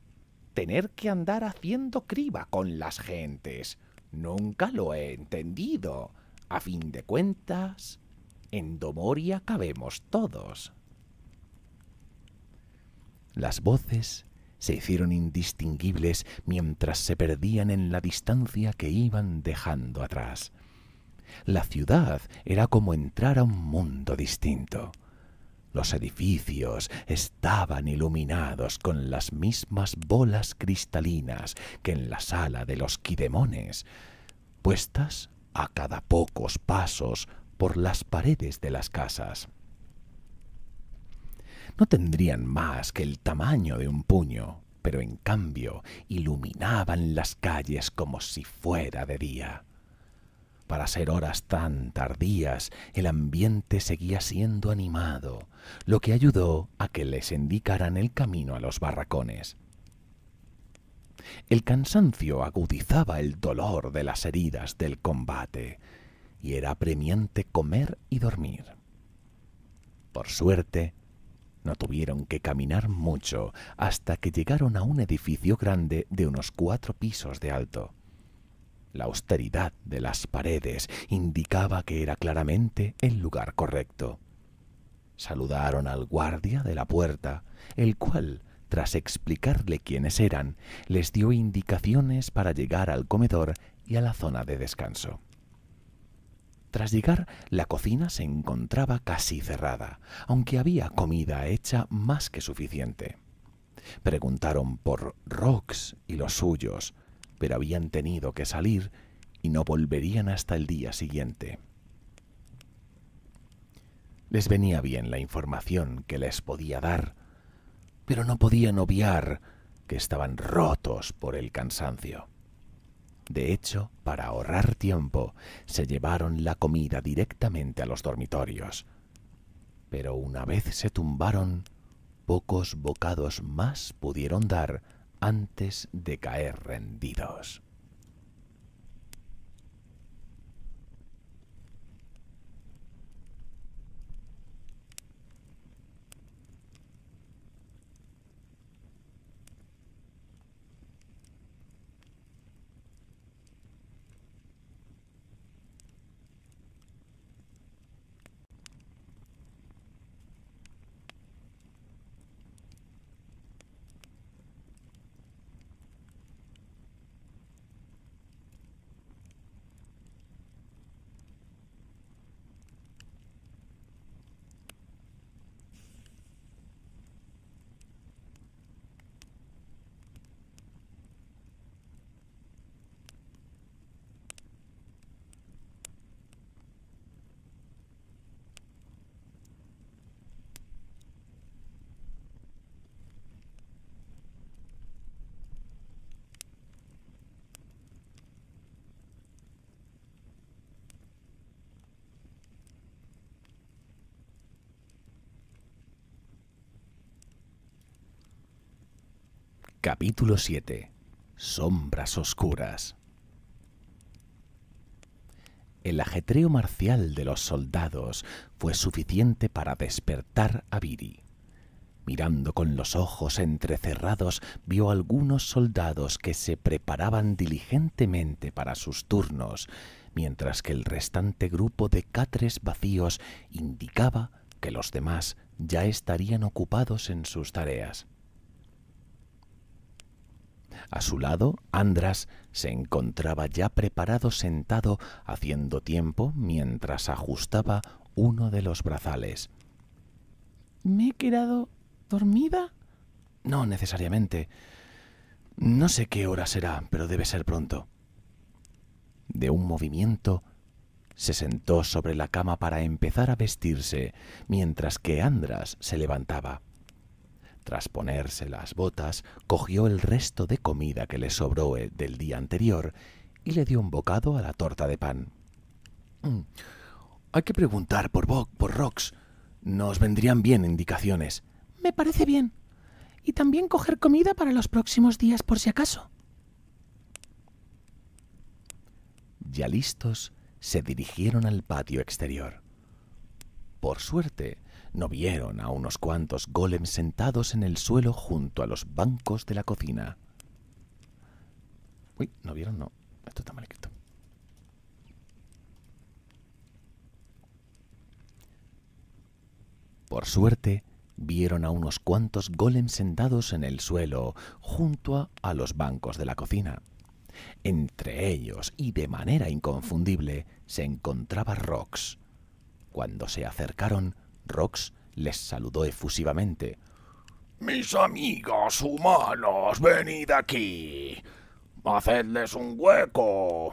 Tener que andar haciendo criba con las gentes. Nunca lo he entendido. A fin de cuentas, en Domoria cabemos todos. Las voces se hicieron indistinguibles mientras se perdían en la distancia que iban dejando atrás. La ciudad era como entrar a un mundo distinto. Los edificios estaban iluminados con las mismas bolas cristalinas que en la sala de los quidemones, puestas a cada pocos pasos por las paredes de las casas no tendrían más que el tamaño de un puño, pero en cambio iluminaban las calles como si fuera de día. Para ser horas tan tardías, el ambiente seguía siendo animado, lo que ayudó a que les indicaran el camino a los barracones. El cansancio agudizaba el dolor de las heridas del combate, y era apremiante comer y dormir. Por suerte, no tuvieron que caminar mucho hasta que llegaron a un edificio grande de unos cuatro pisos de alto. La austeridad de las paredes indicaba que era claramente el lugar correcto. Saludaron al guardia de la puerta, el cual, tras explicarle quiénes eran, les dio indicaciones para llegar al comedor y a la zona de descanso. Tras llegar, la cocina se encontraba casi cerrada, aunque había comida hecha más que suficiente. Preguntaron por Rox y los suyos, pero habían tenido que salir y no volverían hasta el día siguiente. Les venía bien la información que les podía dar, pero no podían obviar que estaban rotos por el cansancio. De hecho, para ahorrar tiempo, se llevaron la comida directamente a los dormitorios. Pero una vez se tumbaron, pocos bocados más pudieron dar antes de caer rendidos. Capítulo 7. Sombras Oscuras. El ajetreo marcial de los soldados fue suficiente para despertar a Viri. Mirando con los ojos entrecerrados, vio algunos soldados que se preparaban diligentemente para sus turnos, mientras que el restante grupo de catres vacíos indicaba que los demás ya estarían ocupados en sus tareas. A su lado, Andras se encontraba ya preparado sentado, haciendo tiempo mientras ajustaba uno de los brazales. ¿Me he quedado dormida? No necesariamente. No sé qué hora será, pero debe ser pronto. De un movimiento, se sentó sobre la cama para empezar a vestirse, mientras que Andras se levantaba. Tras ponerse las botas, cogió el resto de comida que le sobró eh, del día anterior y le dio un bocado a la torta de pan. Mm, hay que preguntar por Bob, por Rox. Nos vendrían bien indicaciones. Me parece bien. Y también coger comida para los próximos días por si acaso. Ya listos, se dirigieron al patio exterior. Por suerte, no vieron a unos cuantos golems sentados en el suelo junto a los bancos de la cocina. Uy, no vieron, no. Esto está mal escrito. Por suerte, vieron a unos cuantos golems sentados en el suelo junto a los bancos de la cocina. Entre ellos, y de manera inconfundible, se encontraba Rox. Cuando se acercaron, Rox les saludó efusivamente. Mis amigos humanos, venid aquí. Hacedles un hueco.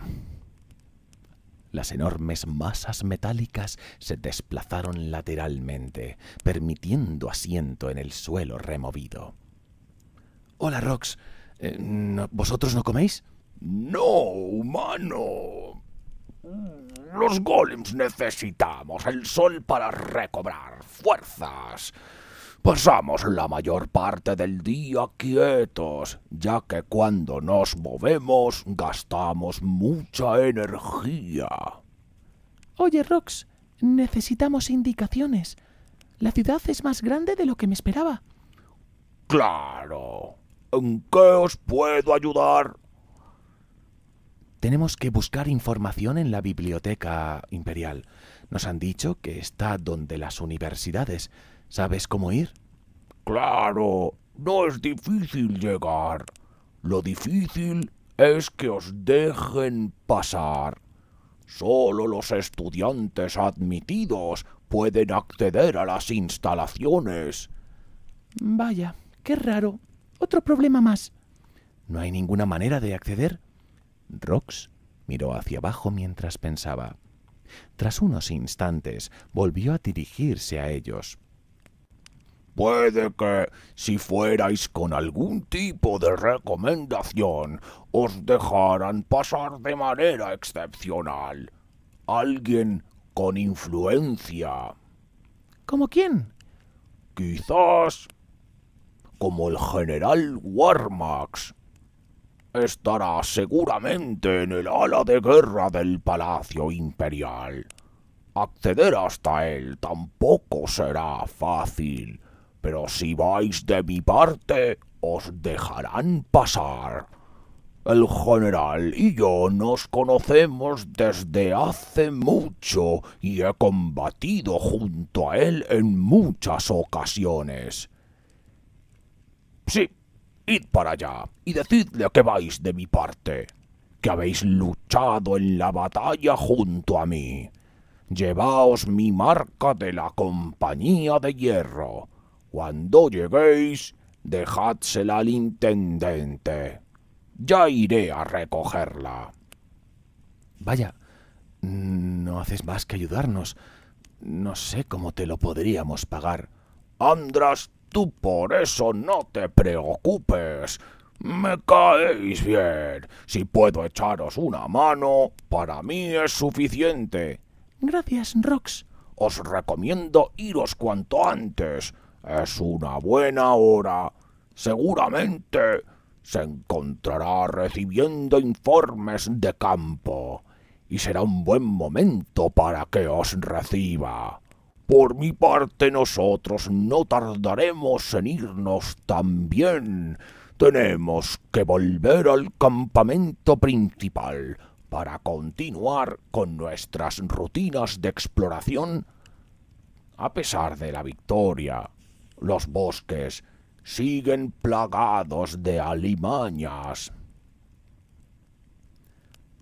Las enormes masas metálicas se desplazaron lateralmente, permitiendo asiento en el suelo removido. Hola, Rox. Eh, ¿Vosotros no coméis? No, humano. Los golems necesitamos el sol para recobrar fuerzas. Pasamos la mayor parte del día quietos, ya que cuando nos movemos gastamos mucha energía. Oye, Rox, necesitamos indicaciones. La ciudad es más grande de lo que me esperaba. Claro. ¿En qué os puedo ayudar? tenemos que buscar información en la Biblioteca Imperial. Nos han dicho que está donde las universidades. ¿Sabes cómo ir? Claro, no es difícil llegar. Lo difícil es que os dejen pasar. Solo los estudiantes admitidos pueden acceder a las instalaciones. Vaya, qué raro. Otro problema más. ¿No hay ninguna manera de acceder? Rox miró hacia abajo mientras pensaba. Tras unos instantes volvió a dirigirse a ellos. Puede que, si fuerais con algún tipo de recomendación, os dejaran pasar de manera excepcional. Alguien con influencia. ¿Como quién? Quizás como el general Warmax estará seguramente en el ala de guerra del Palacio Imperial. Acceder hasta él tampoco será fácil, pero si vais de mi parte, os dejarán pasar. El general y yo nos conocemos desde hace mucho y he combatido junto a él en muchas ocasiones. Sí, id para allá y decidle que vais de mi parte, que habéis luchado en la batalla junto a mí. Llevaos mi marca de la compañía de hierro. Cuando lleguéis, dejádsela al intendente. Ya iré a recogerla. Vaya, no haces más que ayudarnos. No sé cómo te lo podríamos pagar. Andras Tú por eso no te preocupes. Me caéis bien. Si puedo echaros una mano, para mí es suficiente. Gracias, Rox. Os recomiendo iros cuanto antes. Es una buena hora. Seguramente se encontrará recibiendo informes de campo y será un buen momento para que os reciba. Por mi parte nosotros no tardaremos en irnos también. Tenemos que volver al campamento principal para continuar con nuestras rutinas de exploración. A pesar de la victoria, los bosques siguen plagados de alimañas.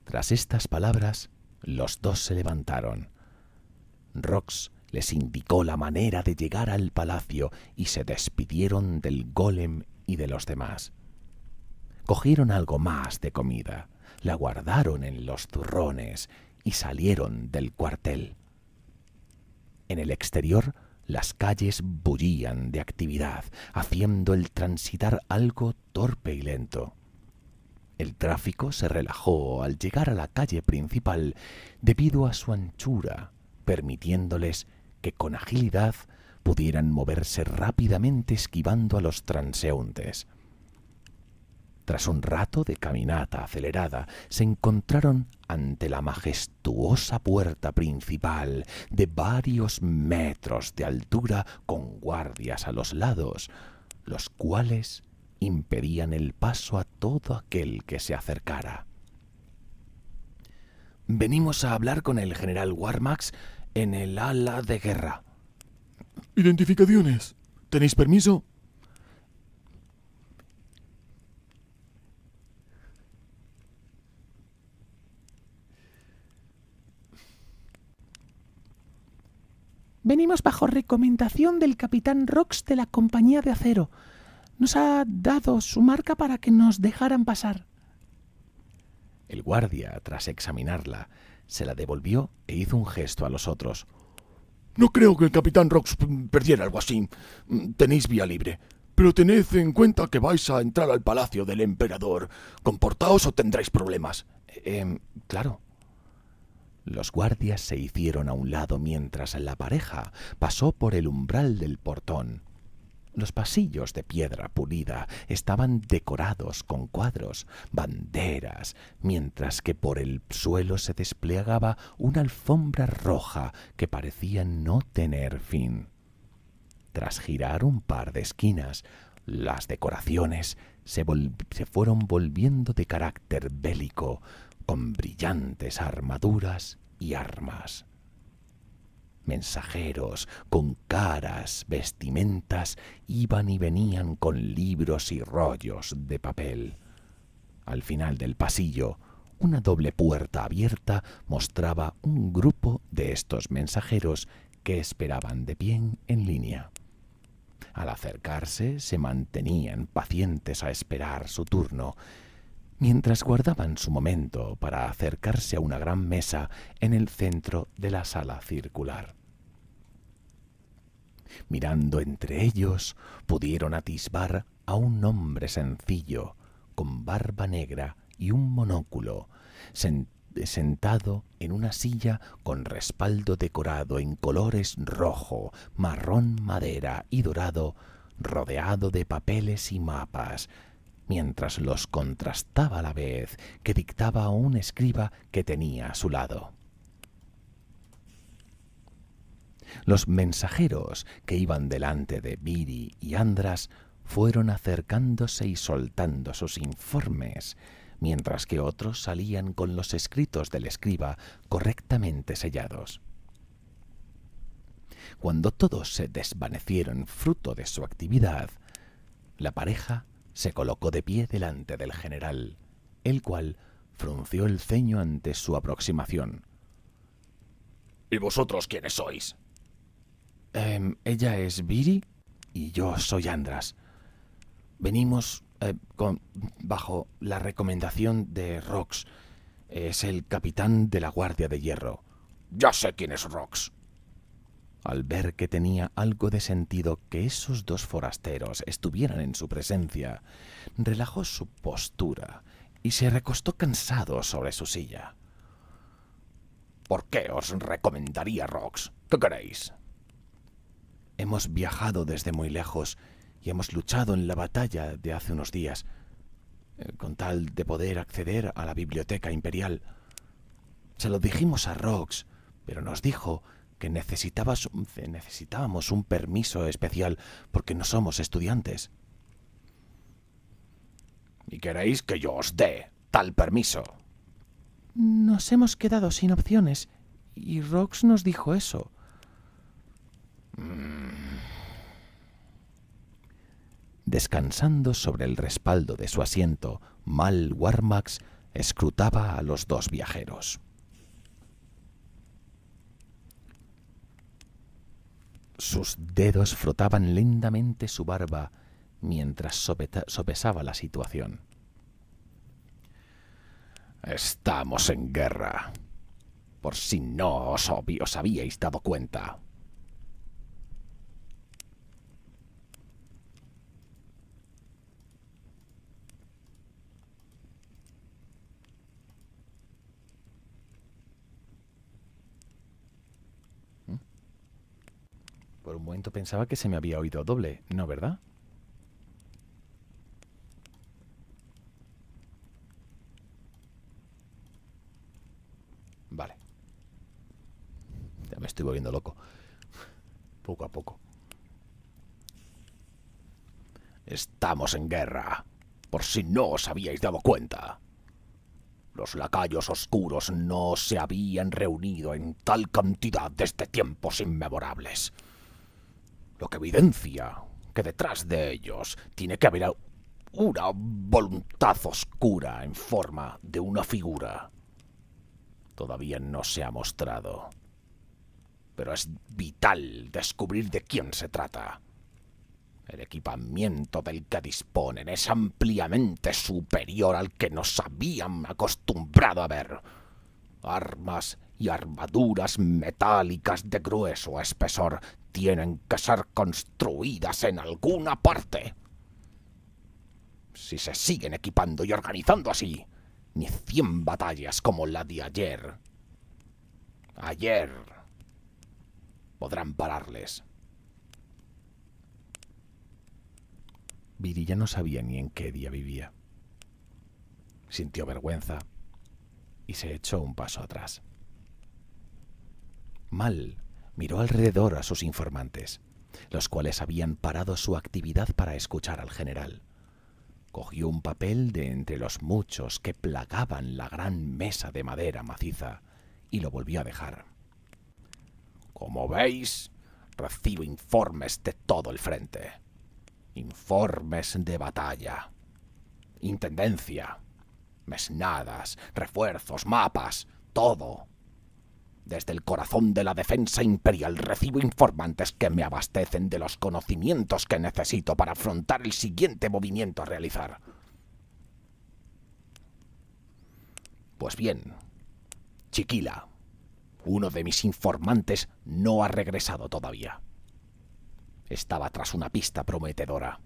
Tras estas palabras, los dos se levantaron. Rox les indicó la manera de llegar al palacio y se despidieron del golem y de los demás. Cogieron algo más de comida, la guardaron en los zurrones y salieron del cuartel. En el exterior, las calles bullían de actividad, haciendo el transitar algo torpe y lento. El tráfico se relajó al llegar a la calle principal debido a su anchura, permitiéndoles que con agilidad pudieran moverse rápidamente esquivando a los transeúntes. Tras un rato de caminata acelerada, se encontraron ante la majestuosa puerta principal de varios metros de altura con guardias a los lados, los cuales impedían el paso a todo aquel que se acercara. Venimos a hablar con el general Warmax en el ala de guerra. Identificaciones. ¿Tenéis permiso? Venimos bajo recomendación del capitán Rox de la Compañía de Acero. Nos ha dado su marca para que nos dejaran pasar. El guardia, tras examinarla, se la devolvió e hizo un gesto a los otros. No creo que el capitán Rox perdiera algo así. Tenéis vía libre. Pero tened en cuenta que vais a entrar al palacio del emperador. Comportaos o tendréis problemas. Em, claro. Los guardias se hicieron a un lado mientras la pareja pasó por el umbral del portón. Los pasillos de piedra pulida estaban decorados con cuadros, banderas, mientras que por el suelo se desplegaba una alfombra roja que parecía no tener fin. Tras girar un par de esquinas, las decoraciones se, fueron volviendo de carácter bélico, con brillantes armaduras y armas. Mensajeros con caras, vestimentas, iban y venían con libros y rollos de papel. Al final del pasillo, una doble puerta abierta mostraba un grupo de estos mensajeros que esperaban de pie en línea. Al acercarse se mantenían pacientes a esperar su turno mientras guardaban su momento para acercarse a una gran mesa en el centro de la sala circular. Mirando entre ellos, pudieron atisbar a un hombre sencillo, con barba negra y un monóculo, sentado en una silla con respaldo decorado en colores rojo, marrón madera y dorado, rodeado de papeles y mapas, mientras los contrastaba a la vez que dictaba a un escriba que tenía a su lado. Los mensajeros que iban delante de Miri y Andras fueron acercándose y soltando sus informes, mientras que otros salían con los escritos del escriba correctamente sellados. Cuando todos se desvanecieron fruto de su actividad, la pareja se colocó de pie delante del general, el cual frunció el ceño ante su aproximación. ¿Y vosotros quiénes sois? Em, ella es Viri y yo soy Andras. Venimos eh, con, bajo la recomendación de Rox. Es el capitán de la Guardia de Hierro. Ya sé quién es Rox al ver que tenía algo de sentido que esos dos forasteros estuvieran en su presencia, relajó su postura y se recostó cansado sobre su silla. ¿Por qué os recomendaría Rox? ¿Qué queréis? Hemos viajado desde muy lejos y hemos luchado en la batalla de hace unos días, eh, con tal de poder acceder a la biblioteca imperial. Se lo dijimos a Rox, pero nos dijo que necesitábamos un permiso especial porque no somos estudiantes. ¿Y queréis que yo os dé tal permiso? Nos hemos quedado sin opciones y Rox nos dijo eso. Mm. Descansando sobre el respaldo de su asiento, Mal Warmax escrutaba a los dos viajeros. Sus dedos frotaban lentamente su barba mientras sopesaba la situación. Estamos en guerra. Por si no os, os habíais dado cuenta. Por un momento pensaba que se me había oído doble, ¿no, verdad? Vale. Ya me estoy volviendo loco. Poco a poco. Estamos en guerra. Por si no os habíais dado cuenta. Los lacayos oscuros no se habían reunido en tal cantidad desde tiempos inmemorables lo que evidencia que detrás de ellos tiene que haber una voluntad oscura en forma de una figura. Todavía no se ha mostrado, pero es vital descubrir de quién se trata. El equipamiento del que disponen es ampliamente superior al que nos habían acostumbrado a ver. Armas y armaduras metálicas de grueso espesor tienen que ser construidas en alguna parte. Si se siguen equipando y organizando así, ni cien batallas como la de ayer. Ayer podrán pararles. Viri ya no sabía ni en qué día vivía. Sintió vergüenza y se echó un paso atrás. Mal miró alrededor a sus informantes, los cuales habían parado su actividad para escuchar al general. Cogió un papel de entre los muchos que plagaban la gran mesa de madera maciza y lo volvió a dejar. Como veis, recibo informes de todo el frente. Informes de batalla. Intendencia. Mesnadas, refuerzos, mapas, todo. Desde el corazón de la defensa imperial recibo informantes que me abastecen de los conocimientos que necesito para afrontar el siguiente movimiento a realizar. Pues bien, Chiquila, uno de mis informantes no ha regresado todavía. Estaba tras una pista prometedora,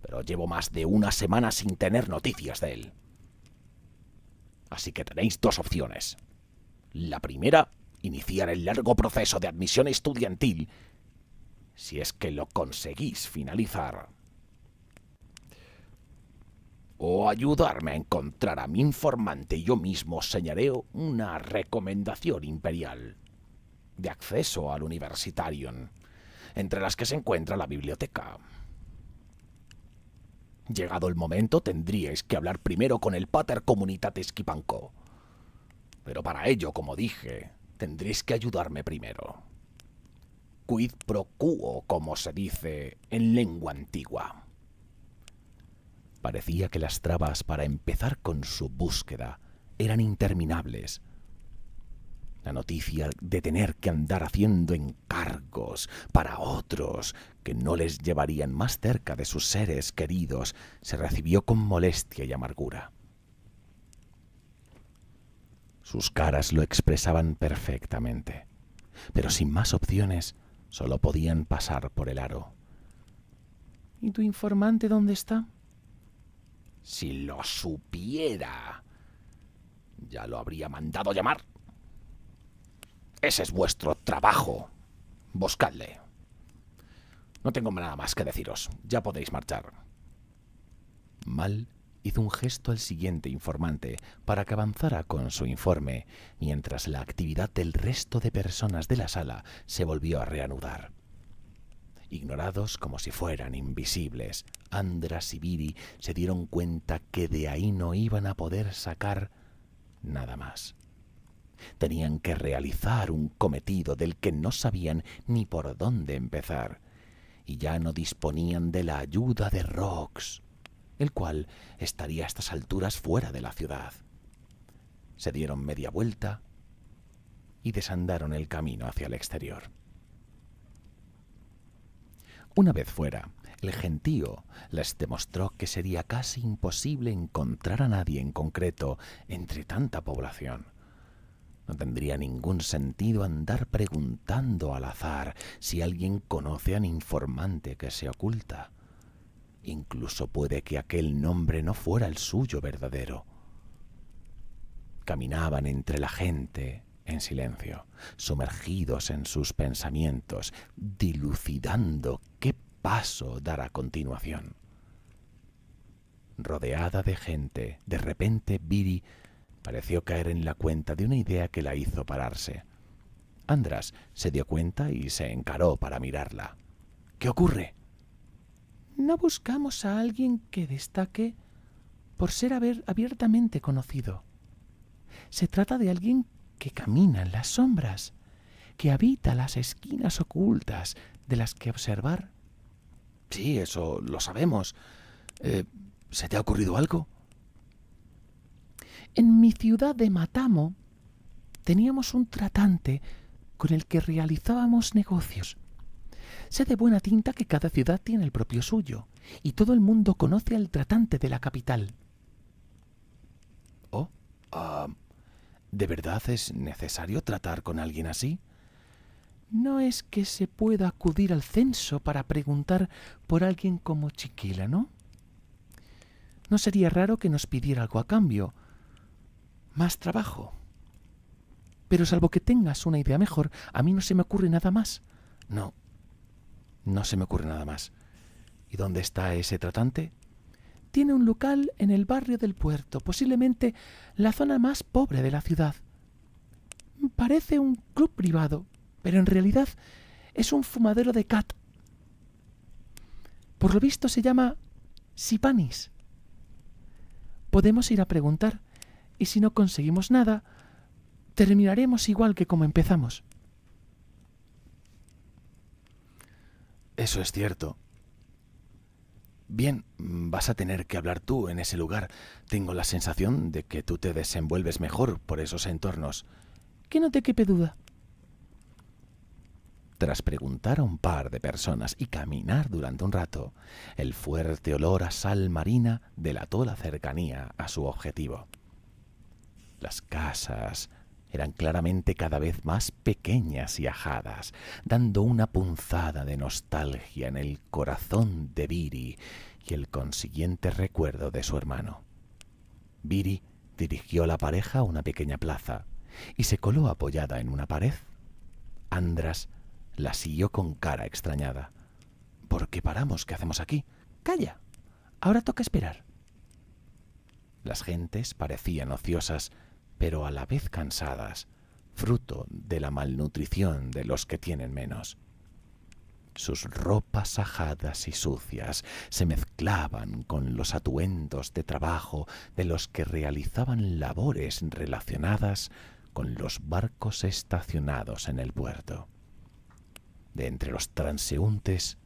pero llevo más de una semana sin tener noticias de él. Así que tenéis dos opciones. La primera iniciar el largo proceso de admisión estudiantil si es que lo conseguís finalizar. O ayudarme a encontrar a mi informante y yo mismo os señaleo una recomendación imperial de acceso al Universitarium, entre las que se encuentra la biblioteca. Llegado el momento tendríais que hablar primero con el pater comunitatis Quipanco. Pero para ello, como dije, tendréis que ayudarme primero. Quid pro quo, como se dice en lengua antigua. Parecía que las trabas para empezar con su búsqueda eran interminables. La noticia de tener que andar haciendo encargos para otros que no les llevarían más cerca de sus seres queridos se recibió con molestia y amargura. Sus caras lo expresaban perfectamente. Pero sin más opciones, solo podían pasar por el aro. ¿Y tu informante dónde está? Si lo supiera, ya lo habría mandado llamar. Ese es vuestro trabajo. Buscadle. No tengo nada más que deciros. Ya podéis marchar. Mal hizo un gesto al siguiente informante para que avanzara con su informe, mientras la actividad del resto de personas de la sala se volvió a reanudar. Ignorados como si fueran invisibles, Andras y Biri se dieron cuenta que de ahí no iban a poder sacar nada más. Tenían que realizar un cometido del que no sabían ni por dónde empezar, y ya no disponían de la ayuda de Rox el cual estaría a estas alturas fuera de la ciudad. Se dieron media vuelta y desandaron el camino hacia el exterior. Una vez fuera, el gentío les demostró que sería casi imposible encontrar a nadie en concreto entre tanta población. No tendría ningún sentido andar preguntando al azar si alguien conoce a informante que se oculta. Incluso puede que aquel nombre no fuera el suyo verdadero. Caminaban entre la gente en silencio, sumergidos en sus pensamientos, dilucidando qué paso dar a continuación. Rodeada de gente, de repente Viri pareció caer en la cuenta de una idea que la hizo pararse. Andras se dio cuenta y se encaró para mirarla. ¿Qué ocurre? No buscamos a alguien que destaque por ser abiertamente conocido. Se trata de alguien que camina en las sombras, que habita las esquinas ocultas de las que observar. Sí, eso lo sabemos. Eh, ¿Se te ha ocurrido algo? En mi ciudad de Matamo teníamos un tratante con el que realizábamos negocios. Sé de buena tinta que cada ciudad tiene el propio suyo, y todo el mundo conoce al tratante de la capital. Oh, ah, ¿de verdad es necesario tratar con alguien así? No es que se pueda acudir al censo para preguntar por alguien como Chiquila, ¿no? No sería raro que nos pidiera algo a cambio. Más trabajo. Pero salvo que tengas una idea mejor, a mí no se me ocurre nada más. No, no se me ocurre nada más. ¿Y dónde está ese tratante? Tiene un local en el barrio del puerto, posiblemente la zona más pobre de la ciudad. Parece un club privado, pero en realidad es un fumadero de cat. Por lo visto se llama Sipanis. Podemos ir a preguntar, y si no conseguimos nada, terminaremos igual que como empezamos. Eso es cierto. Bien, vas a tener que hablar tú en ese lugar. Tengo la sensación de que tú te desenvuelves mejor por esos entornos. Que no te quepe duda. Tras preguntar a un par de personas y caminar durante un rato, el fuerte olor a sal marina delató la cercanía a su objetivo. Las casas, eran claramente cada vez más pequeñas y ajadas, dando una punzada de nostalgia en el corazón de Biri y el consiguiente recuerdo de su hermano. Biri dirigió a la pareja a una pequeña plaza y se coló apoyada en una pared. Andras la siguió con cara extrañada. ¿Por qué paramos? ¿Qué hacemos aquí? Calla. Ahora toca esperar. Las gentes parecían ociosas pero a la vez cansadas, fruto de la malnutrición de los que tienen menos. Sus ropas ajadas y sucias se mezclaban con los atuendos de trabajo de los que realizaban labores relacionadas con los barcos estacionados en el puerto. De entre los transeúntes,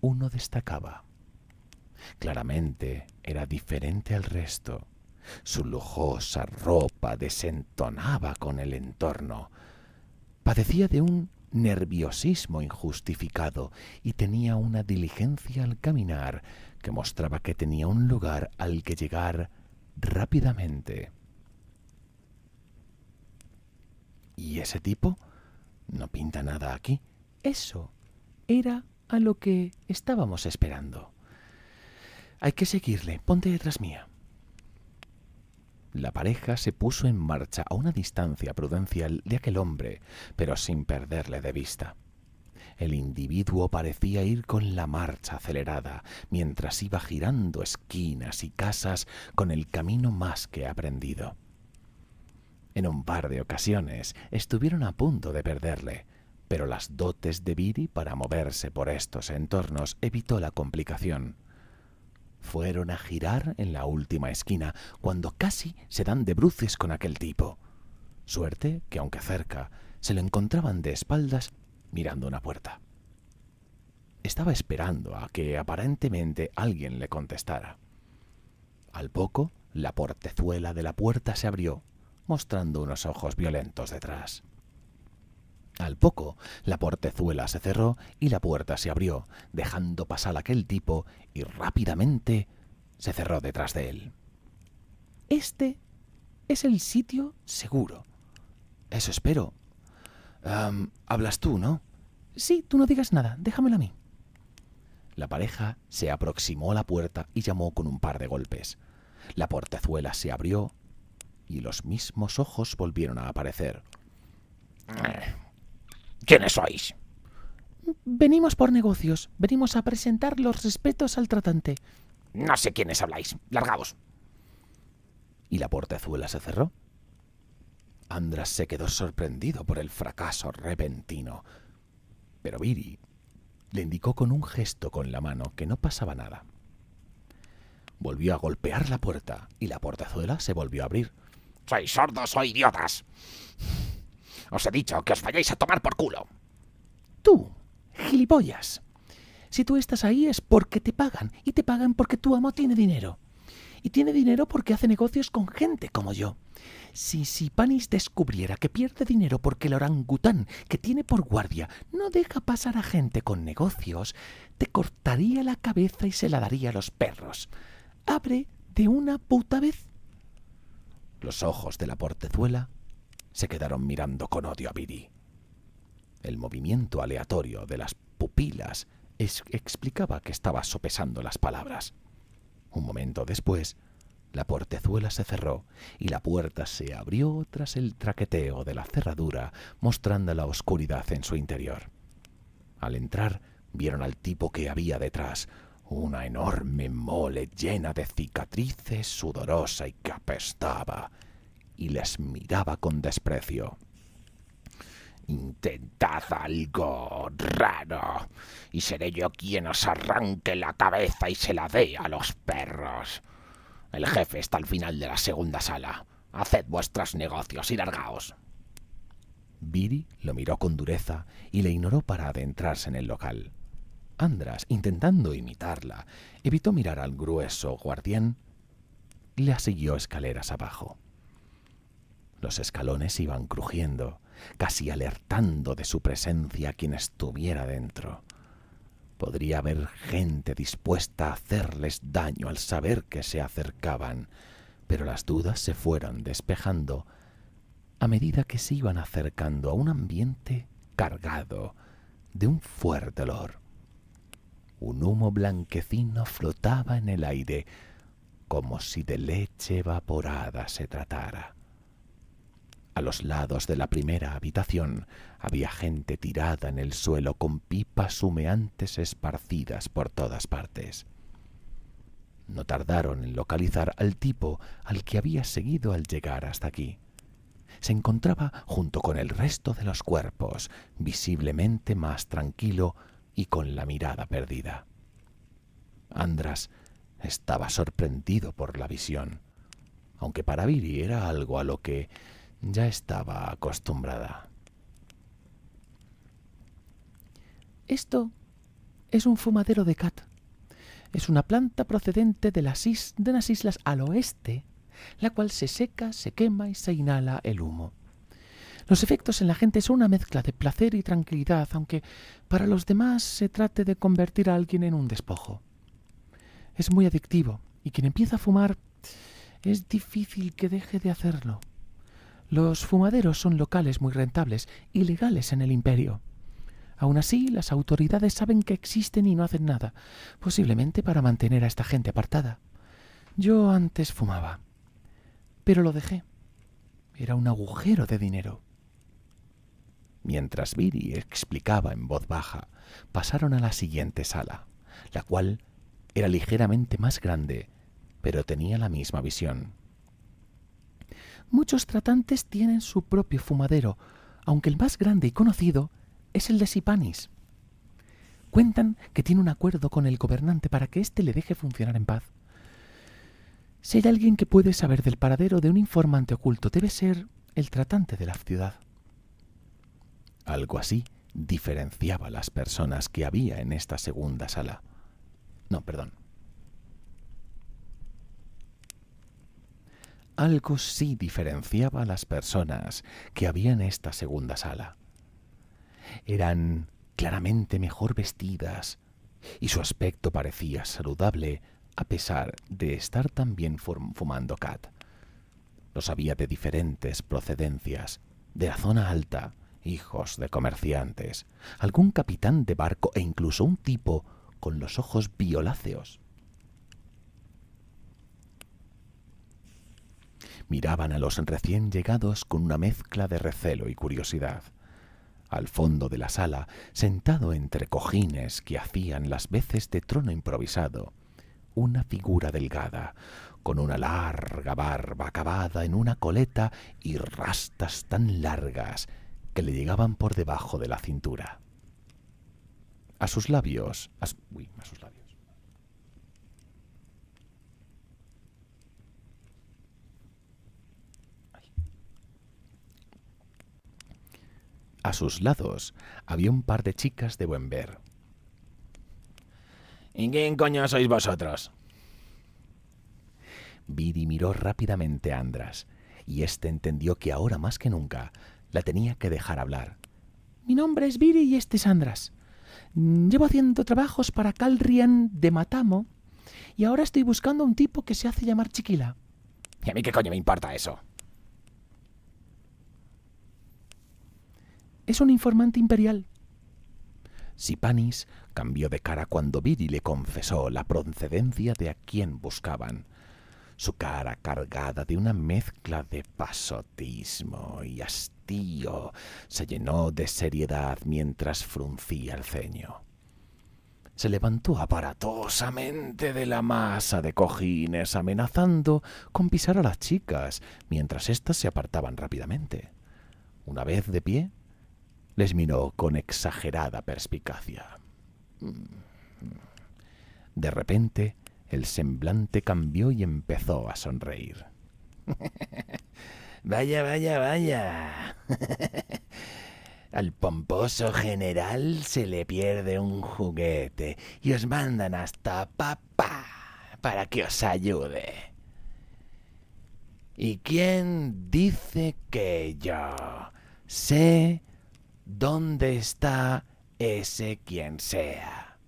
uno destacaba. Claramente era diferente al resto su lujosa ropa desentonaba con el entorno. Padecía de un nerviosismo injustificado y tenía una diligencia al caminar que mostraba que tenía un lugar al que llegar rápidamente. ¿Y ese tipo? No pinta nada aquí. Eso era a lo que estábamos esperando. Hay que seguirle. Ponte detrás mía. La pareja se puso en marcha a una distancia prudencial de aquel hombre, pero sin perderle de vista. El individuo parecía ir con la marcha acelerada, mientras iba girando esquinas y casas con el camino más que aprendido. En un par de ocasiones estuvieron a punto de perderle, pero las dotes de Biri para moverse por estos entornos evitó la complicación fueron a girar en la última esquina, cuando casi se dan de bruces con aquel tipo. Suerte que, aunque cerca, se lo encontraban de espaldas mirando una puerta. Estaba esperando a que aparentemente alguien le contestara. Al poco, la portezuela de la puerta se abrió, mostrando unos ojos violentos detrás. Al poco, la portezuela se cerró y la puerta se abrió, dejando pasar a aquel tipo y rápidamente se cerró detrás de él. Este es el sitio seguro. Eso espero. Hablas tú, ¿no? Sí, tú no digas nada, déjamelo a mí. La pareja se aproximó a la puerta y llamó con un par de golpes. La portezuela se abrió y los mismos ojos volvieron a aparecer. ¿Quiénes sois? Venimos por negocios. Venimos a presentar los respetos al tratante. No sé quiénes habláis. Largaos. Y la portezuela se cerró. Andras se quedó sorprendido por el fracaso repentino. Pero Viri le indicó con un gesto con la mano que no pasaba nada. Volvió a golpear la puerta y la portezuela se volvió a abrir. ¡Sois sordos o idiotas! Os he dicho que os falláis a tomar por culo. Tú, gilipollas. Si tú estás ahí es porque te pagan, y te pagan porque tu amo tiene dinero. Y tiene dinero porque hace negocios con gente como yo. Si Sipanis descubriera que pierde dinero porque el orangután que tiene por guardia no deja pasar a gente con negocios, te cortaría la cabeza y se la daría a los perros. Abre de una puta vez. Los ojos de la portezuela se quedaron mirando con odio a Biddy. El movimiento aleatorio de las pupilas explicaba que estaba sopesando las palabras. Un momento después, la portezuela se cerró y la puerta se abrió tras el traqueteo de la cerradura, mostrando la oscuridad en su interior. Al entrar, vieron al tipo que había detrás, una enorme mole llena de cicatrices, sudorosa y que apestaba y les miraba con desprecio. Intentad algo raro, y seré yo quien os arranque la cabeza y se la dé a los perros. El jefe está al final de la segunda sala. Haced vuestros negocios y largaos. Biri lo miró con dureza y le ignoró para adentrarse en el local. Andras, intentando imitarla, evitó mirar al grueso guardián, y la siguió escaleras abajo. Los escalones iban crujiendo, casi alertando de su presencia a quien estuviera dentro. Podría haber gente dispuesta a hacerles daño al saber que se acercaban, pero las dudas se fueron despejando a medida que se iban acercando a un ambiente cargado de un fuerte olor. Un humo blanquecino flotaba en el aire, como si de leche evaporada se tratara. A los lados de la primera habitación había gente tirada en el suelo con pipas humeantes esparcidas por todas partes. No tardaron en localizar al tipo al que había seguido al llegar hasta aquí. Se encontraba junto con el resto de los cuerpos, visiblemente más tranquilo y con la mirada perdida. Andras estaba sorprendido por la visión, aunque para Viri era algo a lo que ya estaba acostumbrada. Esto es un fumadero de cat. Es una planta procedente de, las islas al oeste, la cual se seca, se quema y se inhala el humo. Los efectos en la gente son una mezcla de placer y tranquilidad, aunque para los demás se trate de convertir a alguien en un despojo. Es muy adictivo, y quien empieza a fumar es difícil que deje de hacerlo. Los fumaderos son locales muy rentables y legales en el imperio. Aún así, las autoridades saben que existen y no hacen nada, posiblemente para mantener a esta gente apartada. Yo antes fumaba, pero lo dejé. Era un agujero de dinero. Mientras Viri explicaba en voz baja, pasaron a la siguiente sala, la cual era ligeramente más grande, pero tenía la misma visión. Muchos tratantes tienen su propio fumadero, aunque el más grande y conocido es el de Sipanis. Cuentan que tiene un acuerdo con el gobernante para que éste le deje funcionar en paz. Si hay alguien que puede saber del paradero de un informante oculto, debe ser el tratante de la ciudad. Algo así diferenciaba las personas que había en esta segunda sala. No, perdón, algo sí diferenciaba a las personas que había en esta segunda sala. Eran claramente mejor vestidas y su aspecto parecía saludable a pesar de estar también fumando cat. Los había de diferentes procedencias, de la zona alta, hijos de comerciantes, algún capitán de barco e incluso un tipo con los ojos violáceos miraban a los recién llegados con una mezcla de recelo y curiosidad. Al fondo de la sala, sentado entre cojines que hacían las veces de trono improvisado, una figura delgada, con una larga barba acabada en una coleta y rastas tan largas que le llegaban por debajo de la cintura. A sus labios, a sus labios A sus lados había un par de chicas de buen ver. ¿Y quién coño sois vosotros? Vidi miró rápidamente a Andras, y éste entendió que ahora más que nunca la tenía que dejar hablar. Mi nombre es Viri y este es Andras. Llevo haciendo trabajos para Calrian de Matamo y ahora estoy buscando un tipo que se hace llamar Chiquila. ¿Y a mí qué coño me importa eso? Es un informante imperial. Sipanis cambió de cara cuando Viri le confesó la procedencia de a quien buscaban, su cara cargada de una mezcla de pasotismo y hastío se llenó de seriedad mientras fruncía el ceño. Se levantó aparatosamente de la masa de cojines, amenazando con pisar a las chicas, mientras éstas se apartaban rápidamente. Una vez de pie, les miró con exagerada perspicacia. De repente, el semblante cambió y empezó a sonreír. vaya, vaya, vaya. Al pomposo general se le pierde un juguete y os mandan hasta papá para que os ayude. ¿Y quién dice que yo sé ¿Dónde está ese quien sea?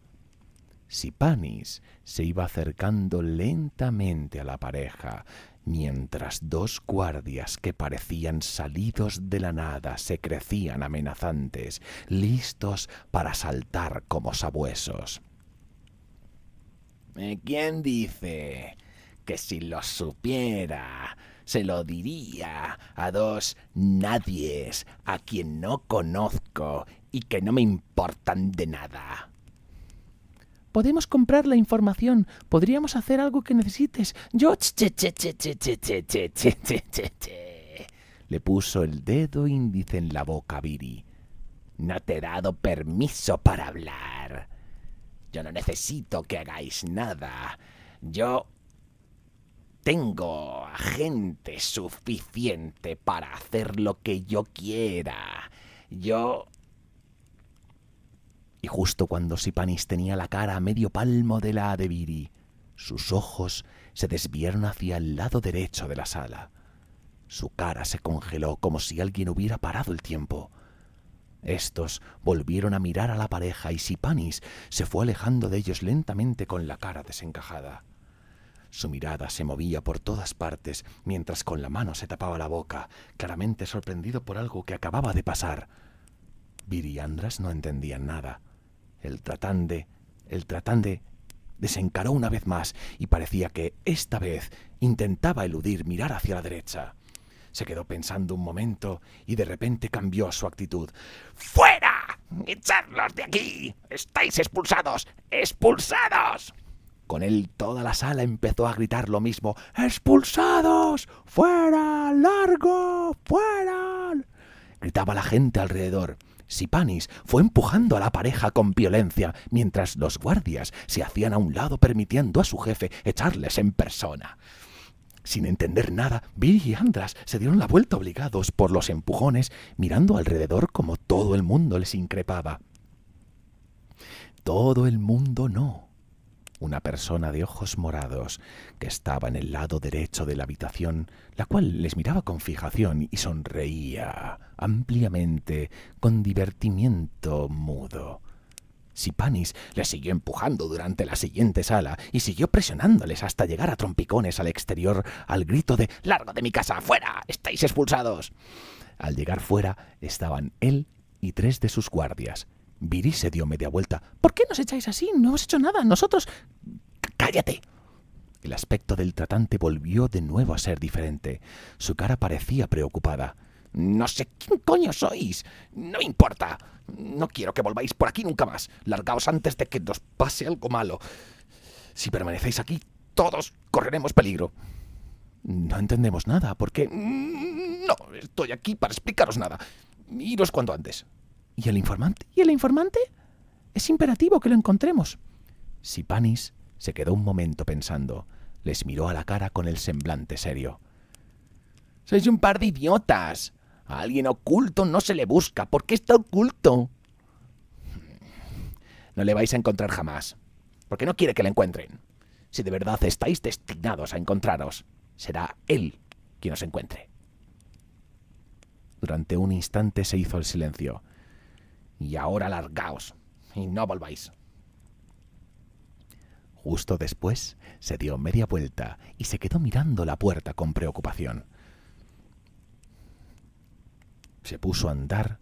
Sipanis se iba acercando lentamente a la pareja, mientras dos guardias que parecían salidos de la nada se crecían amenazantes, listos para saltar como sabuesos. Eh, ¿Quién dice que si lo supiera se lo diría a dos nadies a quien no conozco y que no me importan de nada. Podemos comprar la información. Podríamos hacer algo que necesites. Yo... Le puso el dedo índice en la boca a Viri. No te he dado permiso para hablar. Yo no necesito que hagáis nada. Yo tengo gente suficiente para hacer lo que yo quiera. Yo... Y justo cuando Sipanis tenía la cara a medio palmo de la de Viri, sus ojos se desviaron hacia el lado derecho de la sala. Su cara se congeló como si alguien hubiera parado el tiempo. Estos volvieron a mirar a la pareja y Sipanis se fue alejando de ellos lentamente con la cara desencajada. Su mirada se movía por todas partes, mientras con la mano se tapaba la boca, claramente sorprendido por algo que acababa de pasar. Viriandras no entendían nada. El tratande, el tratande desencaró una vez más y parecía que, esta vez, intentaba eludir mirar hacia la derecha. Se quedó pensando un momento y de repente cambió su actitud. ¡Fuera! ¡Echadlos de aquí! ¡Estáis expulsados! ¡Expulsados! Con él toda la sala empezó a gritar lo mismo. ¡Expulsados! ¡Fuera! ¡Largo! ¡Fuera! gritaba la gente alrededor. Sipanis fue empujando a la pareja con violencia, mientras los guardias se hacían a un lado permitiendo a su jefe echarles en persona. Sin entender nada, Bill y Andras se dieron la vuelta obligados por los empujones, mirando alrededor como todo el mundo les increpaba. Todo el mundo no una persona de ojos morados que estaba en el lado derecho de la habitación, la cual les miraba con fijación y sonreía ampliamente con divertimiento mudo. Sipanis les siguió empujando durante la siguiente sala y siguió presionándoles hasta llegar a trompicones al exterior al grito de ¡Largo de mi casa! ¡Fuera! ¡Estáis expulsados! Al llegar fuera estaban él y tres de sus guardias, Viri se dio media vuelta. ¿Por qué nos echáis así? No hemos hecho nada. Nosotros... ¡Cállate! El aspecto del tratante volvió de nuevo a ser diferente. Su cara parecía preocupada. No sé quién coño sois. No importa. No quiero que volváis por aquí nunca más. Largaos antes de que nos pase algo malo. Si permanecéis aquí, todos correremos peligro. No entendemos nada, porque... Mm, no, estoy aquí para explicaros nada. Iros cuanto antes. ¿Y el informante? ¿Y el informante? Es imperativo que lo encontremos. Sipanis se quedó un momento pensando. Les miró a la cara con el semblante serio. Sois un par de idiotas. A alguien oculto no se le busca. ¿Por qué está oculto? No le vais a encontrar jamás. Porque no quiere que le encuentren. Si de verdad estáis destinados a encontraros, será él quien os encuentre. Durante un instante se hizo el silencio. Y ahora largaos y no volváis. Justo después se dio media vuelta y se quedó mirando la puerta con preocupación. Se puso a andar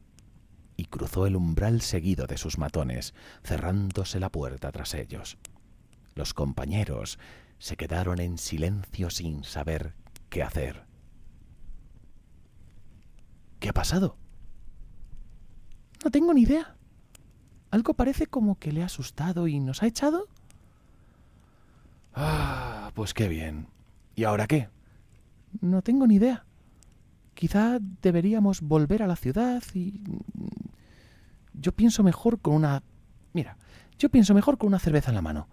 y cruzó el umbral seguido de sus matones, cerrándose la puerta tras ellos. Los compañeros se quedaron en silencio sin saber qué hacer. ¿Qué ha pasado? No tengo ni idea. Algo parece como que le ha asustado y nos ha echado. Ah, pues qué bien. ¿Y ahora qué? No tengo ni idea. Quizá deberíamos volver a la ciudad y... Yo pienso mejor con una... Mira, yo pienso mejor con una cerveza en la mano.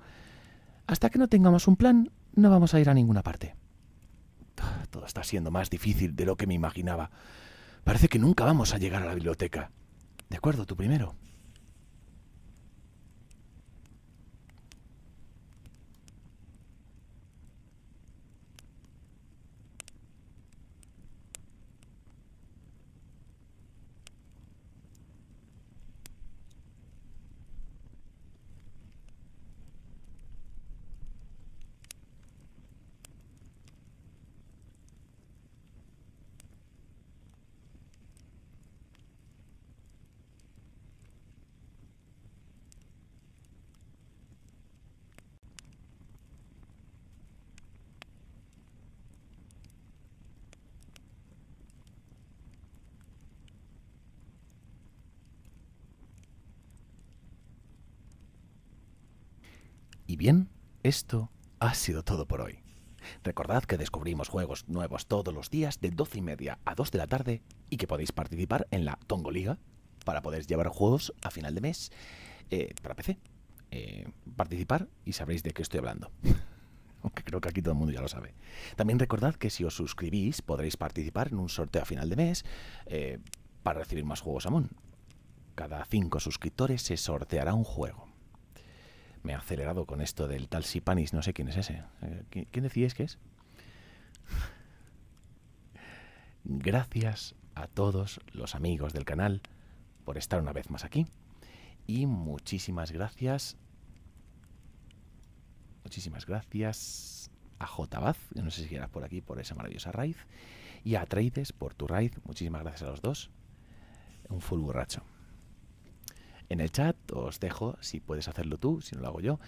Hasta que no tengamos un plan, no vamos a ir a ninguna parte. Ah, todo está siendo más difícil de lo que me imaginaba. Parece que nunca vamos a llegar a la biblioteca. De acuerdo, tú primero. Y bien, esto ha sido todo por hoy. Recordad que descubrimos juegos nuevos todos los días de 12 y media a 2 de la tarde y que podéis participar en la Tongo Liga para poder llevar juegos a final de mes eh, para PC. Eh, participar y sabréis de qué estoy hablando. Aunque creo que aquí todo el mundo ya lo sabe. También recordad que si os suscribís podréis participar en un sorteo a final de mes eh, para recibir más juegos a Mon. Cada 5 suscriptores se sorteará un juego me ha acelerado con esto del tal Sipanis, no sé quién es ese. Eh, ¿Quién, quién que es? Gracias a todos los amigos del canal por estar una vez más aquí. Y muchísimas gracias. Muchísimas gracias a que no sé si eras por aquí, por esa maravillosa raíz. Y a Traides por tu raíz. Muchísimas gracias a los dos. Un full borracho en el chat. Os dejo si puedes hacerlo tú, si no lo hago yo.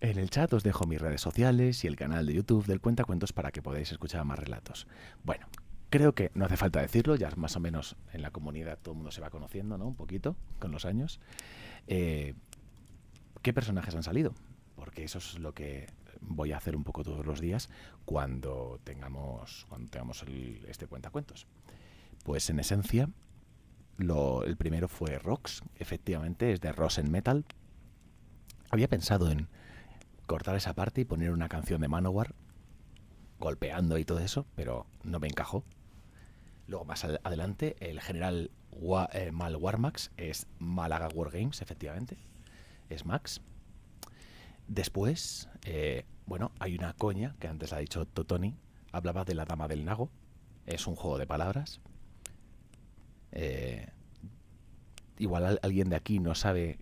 En el chat os dejo mis redes sociales y el canal de YouTube del Cuentacuentos para que podáis escuchar más relatos. Bueno, creo que no hace falta decirlo, ya más o menos en la comunidad todo el mundo se va conociendo, ¿no? Un poquito, con los años. Eh, ¿Qué personajes han salido? Porque eso es lo que voy a hacer un poco todos los días cuando tengamos, este Cuentacuentos. cuentos. Pues en esencia, el primero fue rocks efectivamente, es de Rosen Metal. Había pensado en cortar esa parte y poner una canción de Manowar, golpeando y todo eso, pero no me encajó. Luego más adelante, el general Malwarmax eh, Mal es Málaga Wargames, efectivamente, es Max. Después, eh, bueno, hay una coña que antes ha dicho Totoni, hablaba de la Dama del Nago, es un juego de palabras, eh, igual alguien de aquí no sabe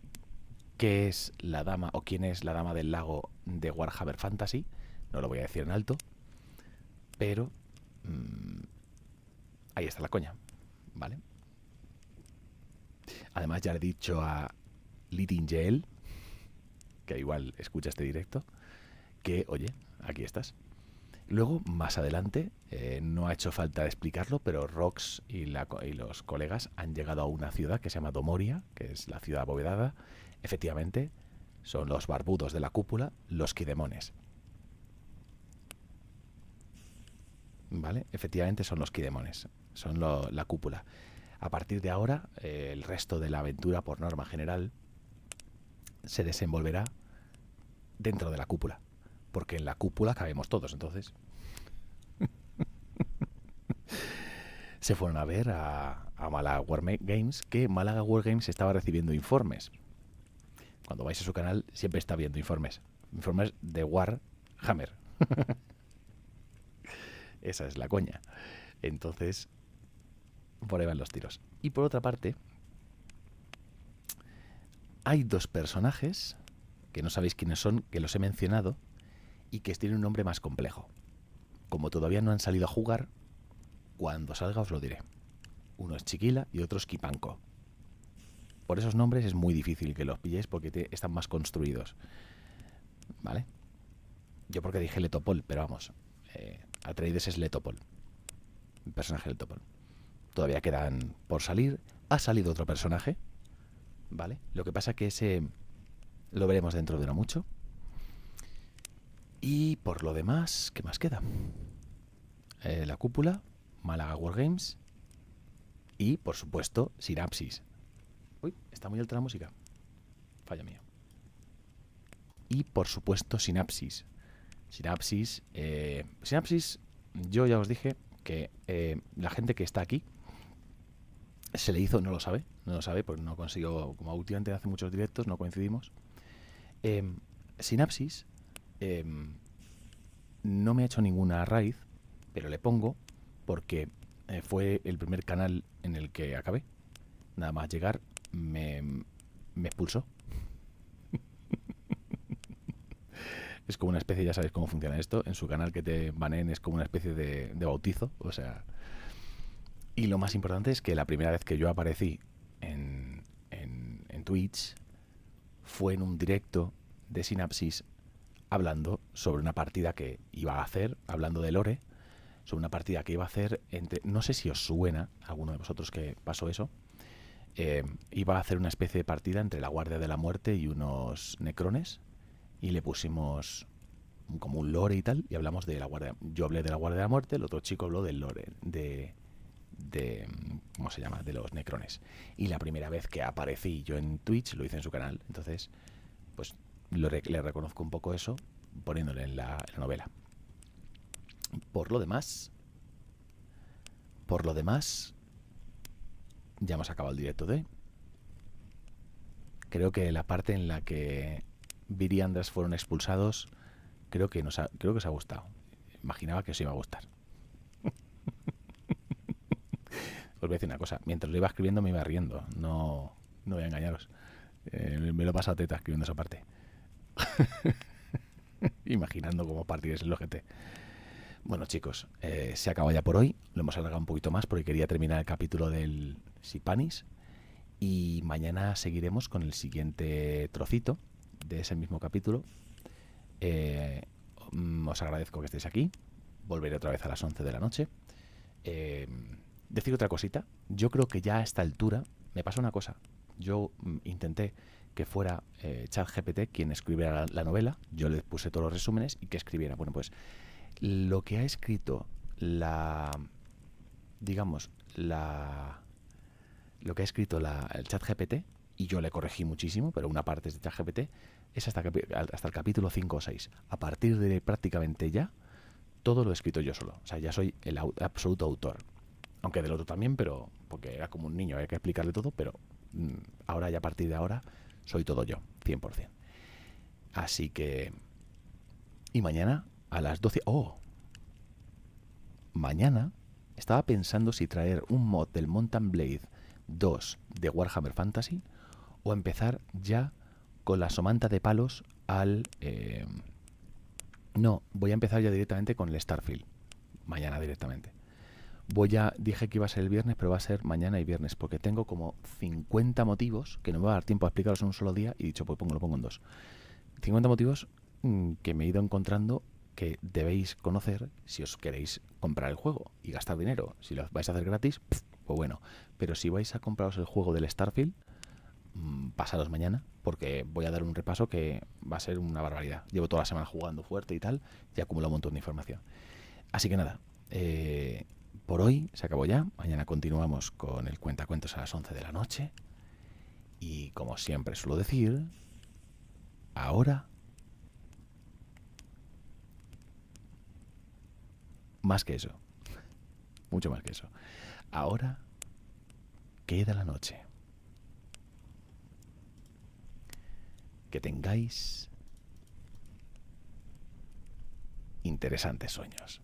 qué es la dama o quién es la dama del lago de Warhammer Fantasy. No lo voy a decir en alto. Pero mm, ahí está la coña. ¿Vale? Además ya le he dicho a Litinjel que igual escucha este directo, que oye, aquí estás. Luego, más adelante, eh, no ha hecho falta explicarlo, pero Rox y, los colegas han llegado a una ciudad que se llama Domoria, que es la ciudad abovedada. Efectivamente, son los barbudos de la cúpula, los kidemones. ¿Vale? Efectivamente son los kidemones. son la cúpula. A partir de ahora, eh, el resto de la aventura, por norma general, se desenvolverá dentro de la cúpula porque en la cúpula cabemos todos, entonces. se fueron a ver a, Malaga Málaga War Games, que Málaga War Games estaba recibiendo informes. Cuando vais a su canal siempre está viendo informes. Informes de Warhammer. Esa es la coña. Entonces, por ahí van los tiros. Y por otra parte, hay dos personajes que no sabéis quiénes son, que los he mencionado, y que tiene un nombre más complejo. Como todavía no han salido a jugar, cuando salga os lo diré. Uno es Chiquila y otro es Kipanco. Por esos nombres es muy difícil que los pilléis porque están más construidos. ¿Vale? Yo porque dije Letopol, pero vamos. Eh, Atreides es Letopol. El personaje Letopol. Todavía quedan por salir. Ha salido otro personaje. ¿Vale? Lo que pasa que ese lo veremos dentro de no mucho. Y por lo demás, ¿qué más queda? Eh, la cúpula, Málaga Wargames y, por supuesto, Sinapsis. Uy, está muy alta la música. Falla mía. Y, por supuesto, Sinapsis. Sinapsis. Eh, sinapsis, yo ya os dije que eh, la gente que está aquí se le hizo, no lo sabe, no lo sabe, porque no consigo como últimamente hace muchos directos, no coincidimos. Em, sinapsis Em, no me ha hecho ninguna raíz, pero le pongo porque eh, fue el primer canal en el que acabé. Nada más llegar, me, expulsó. es como una especie, ya sabes cómo funciona esto, en su canal que te baneen es como una especie de, bautizo, o sea... Y lo más importante es que la primera vez que yo aparecí en, en, en Twitch fue en un directo de Sinapsis hablando sobre una partida que iba a hacer, hablando de Lore, sobre una partida que iba a hacer entre. No sé si os suena, alguno de vosotros que pasó eso. Eh, iba a hacer una especie de partida entre la Guardia de la Muerte y unos necrones. Y le pusimos como un lore y tal. Y hablamos de la Guardia. Yo hablé de la Guardia de la Muerte, el otro chico habló del lore. De. De. ¿Cómo se llama? De los necrones. Y la primera vez que aparecí yo en Twitch lo hice en su canal. Entonces. Pues le reconozco un poco eso poniéndole en la, novela. Por lo demás, por lo demás, ya hemos acabado el directo de Creo que la parte en la que Viri y Andras fueron expulsados, creo que, nos creo que os ha gustado. Imaginaba que os iba a gustar. os voy a decir una cosa. Mientras lo iba escribiendo me iba riendo. No, no voy a engañaros. Eh, me lo he pasado teta escribiendo esa parte. Imaginando cómo partir es el OGT. Bueno, chicos, eh, se acaba ya por hoy. Lo hemos alargado un poquito más porque quería terminar el capítulo del Sipanis. Y mañana seguiremos con el siguiente trocito de ese mismo capítulo. Eh, mm, os agradezco que estéis aquí. Volveré otra vez a las 11 de la noche. Eh, decir otra cosita. Yo creo que ya a esta altura me pasa una cosa. Yo mm, intenté que fuera eh, ChatGPT quien escribiera la, novela, yo le puse todos los resúmenes y que escribiera. Bueno, pues lo que ha escrito la, digamos, la, lo que ha escrito la, el ChatGPT, y yo le corregí muchísimo, pero una parte es de ChatGPT, es hasta, hasta el capítulo 5 o 6. A partir de prácticamente ya, todo lo he escrito yo solo. O sea, ya soy el absoluto autor. Aunque del otro también, pero porque era como un niño, había que explicarle todo, pero mm, ahora y a partir de ahora soy todo yo, 100%. Así que... Y mañana a las 12... ¡Oh! Mañana estaba pensando si traer un mod del Mountain Blade 2 de Warhammer Fantasy o empezar ya con la somanta de palos al... Eh, no, voy a empezar ya directamente con el Starfield. Mañana directamente voy a, dije que iba a ser el viernes, pero va a ser mañana y viernes, porque tengo como 50 motivos, que no me va a dar tiempo a explicaros en un solo día, y dicho, pues pongo, lo pongo en dos. 50 motivos mm, que me he ido encontrando que debéis conocer si os queréis comprar el juego y gastar dinero. Si lo vais a hacer gratis, pues bueno. Pero si vais a compraros el juego del Starfield, mm, mañana, porque voy a dar un repaso que va a ser una barbaridad. Llevo toda la semana jugando fuerte y tal, y acumulo un montón de información. Así que nada, eh, por hoy se acabó ya. Mañana continuamos con el cuentacuentos a las 11 de la noche. Y como siempre suelo decir, ahora más que eso. Mucho más que eso. Ahora queda la noche. Que tengáis interesantes sueños.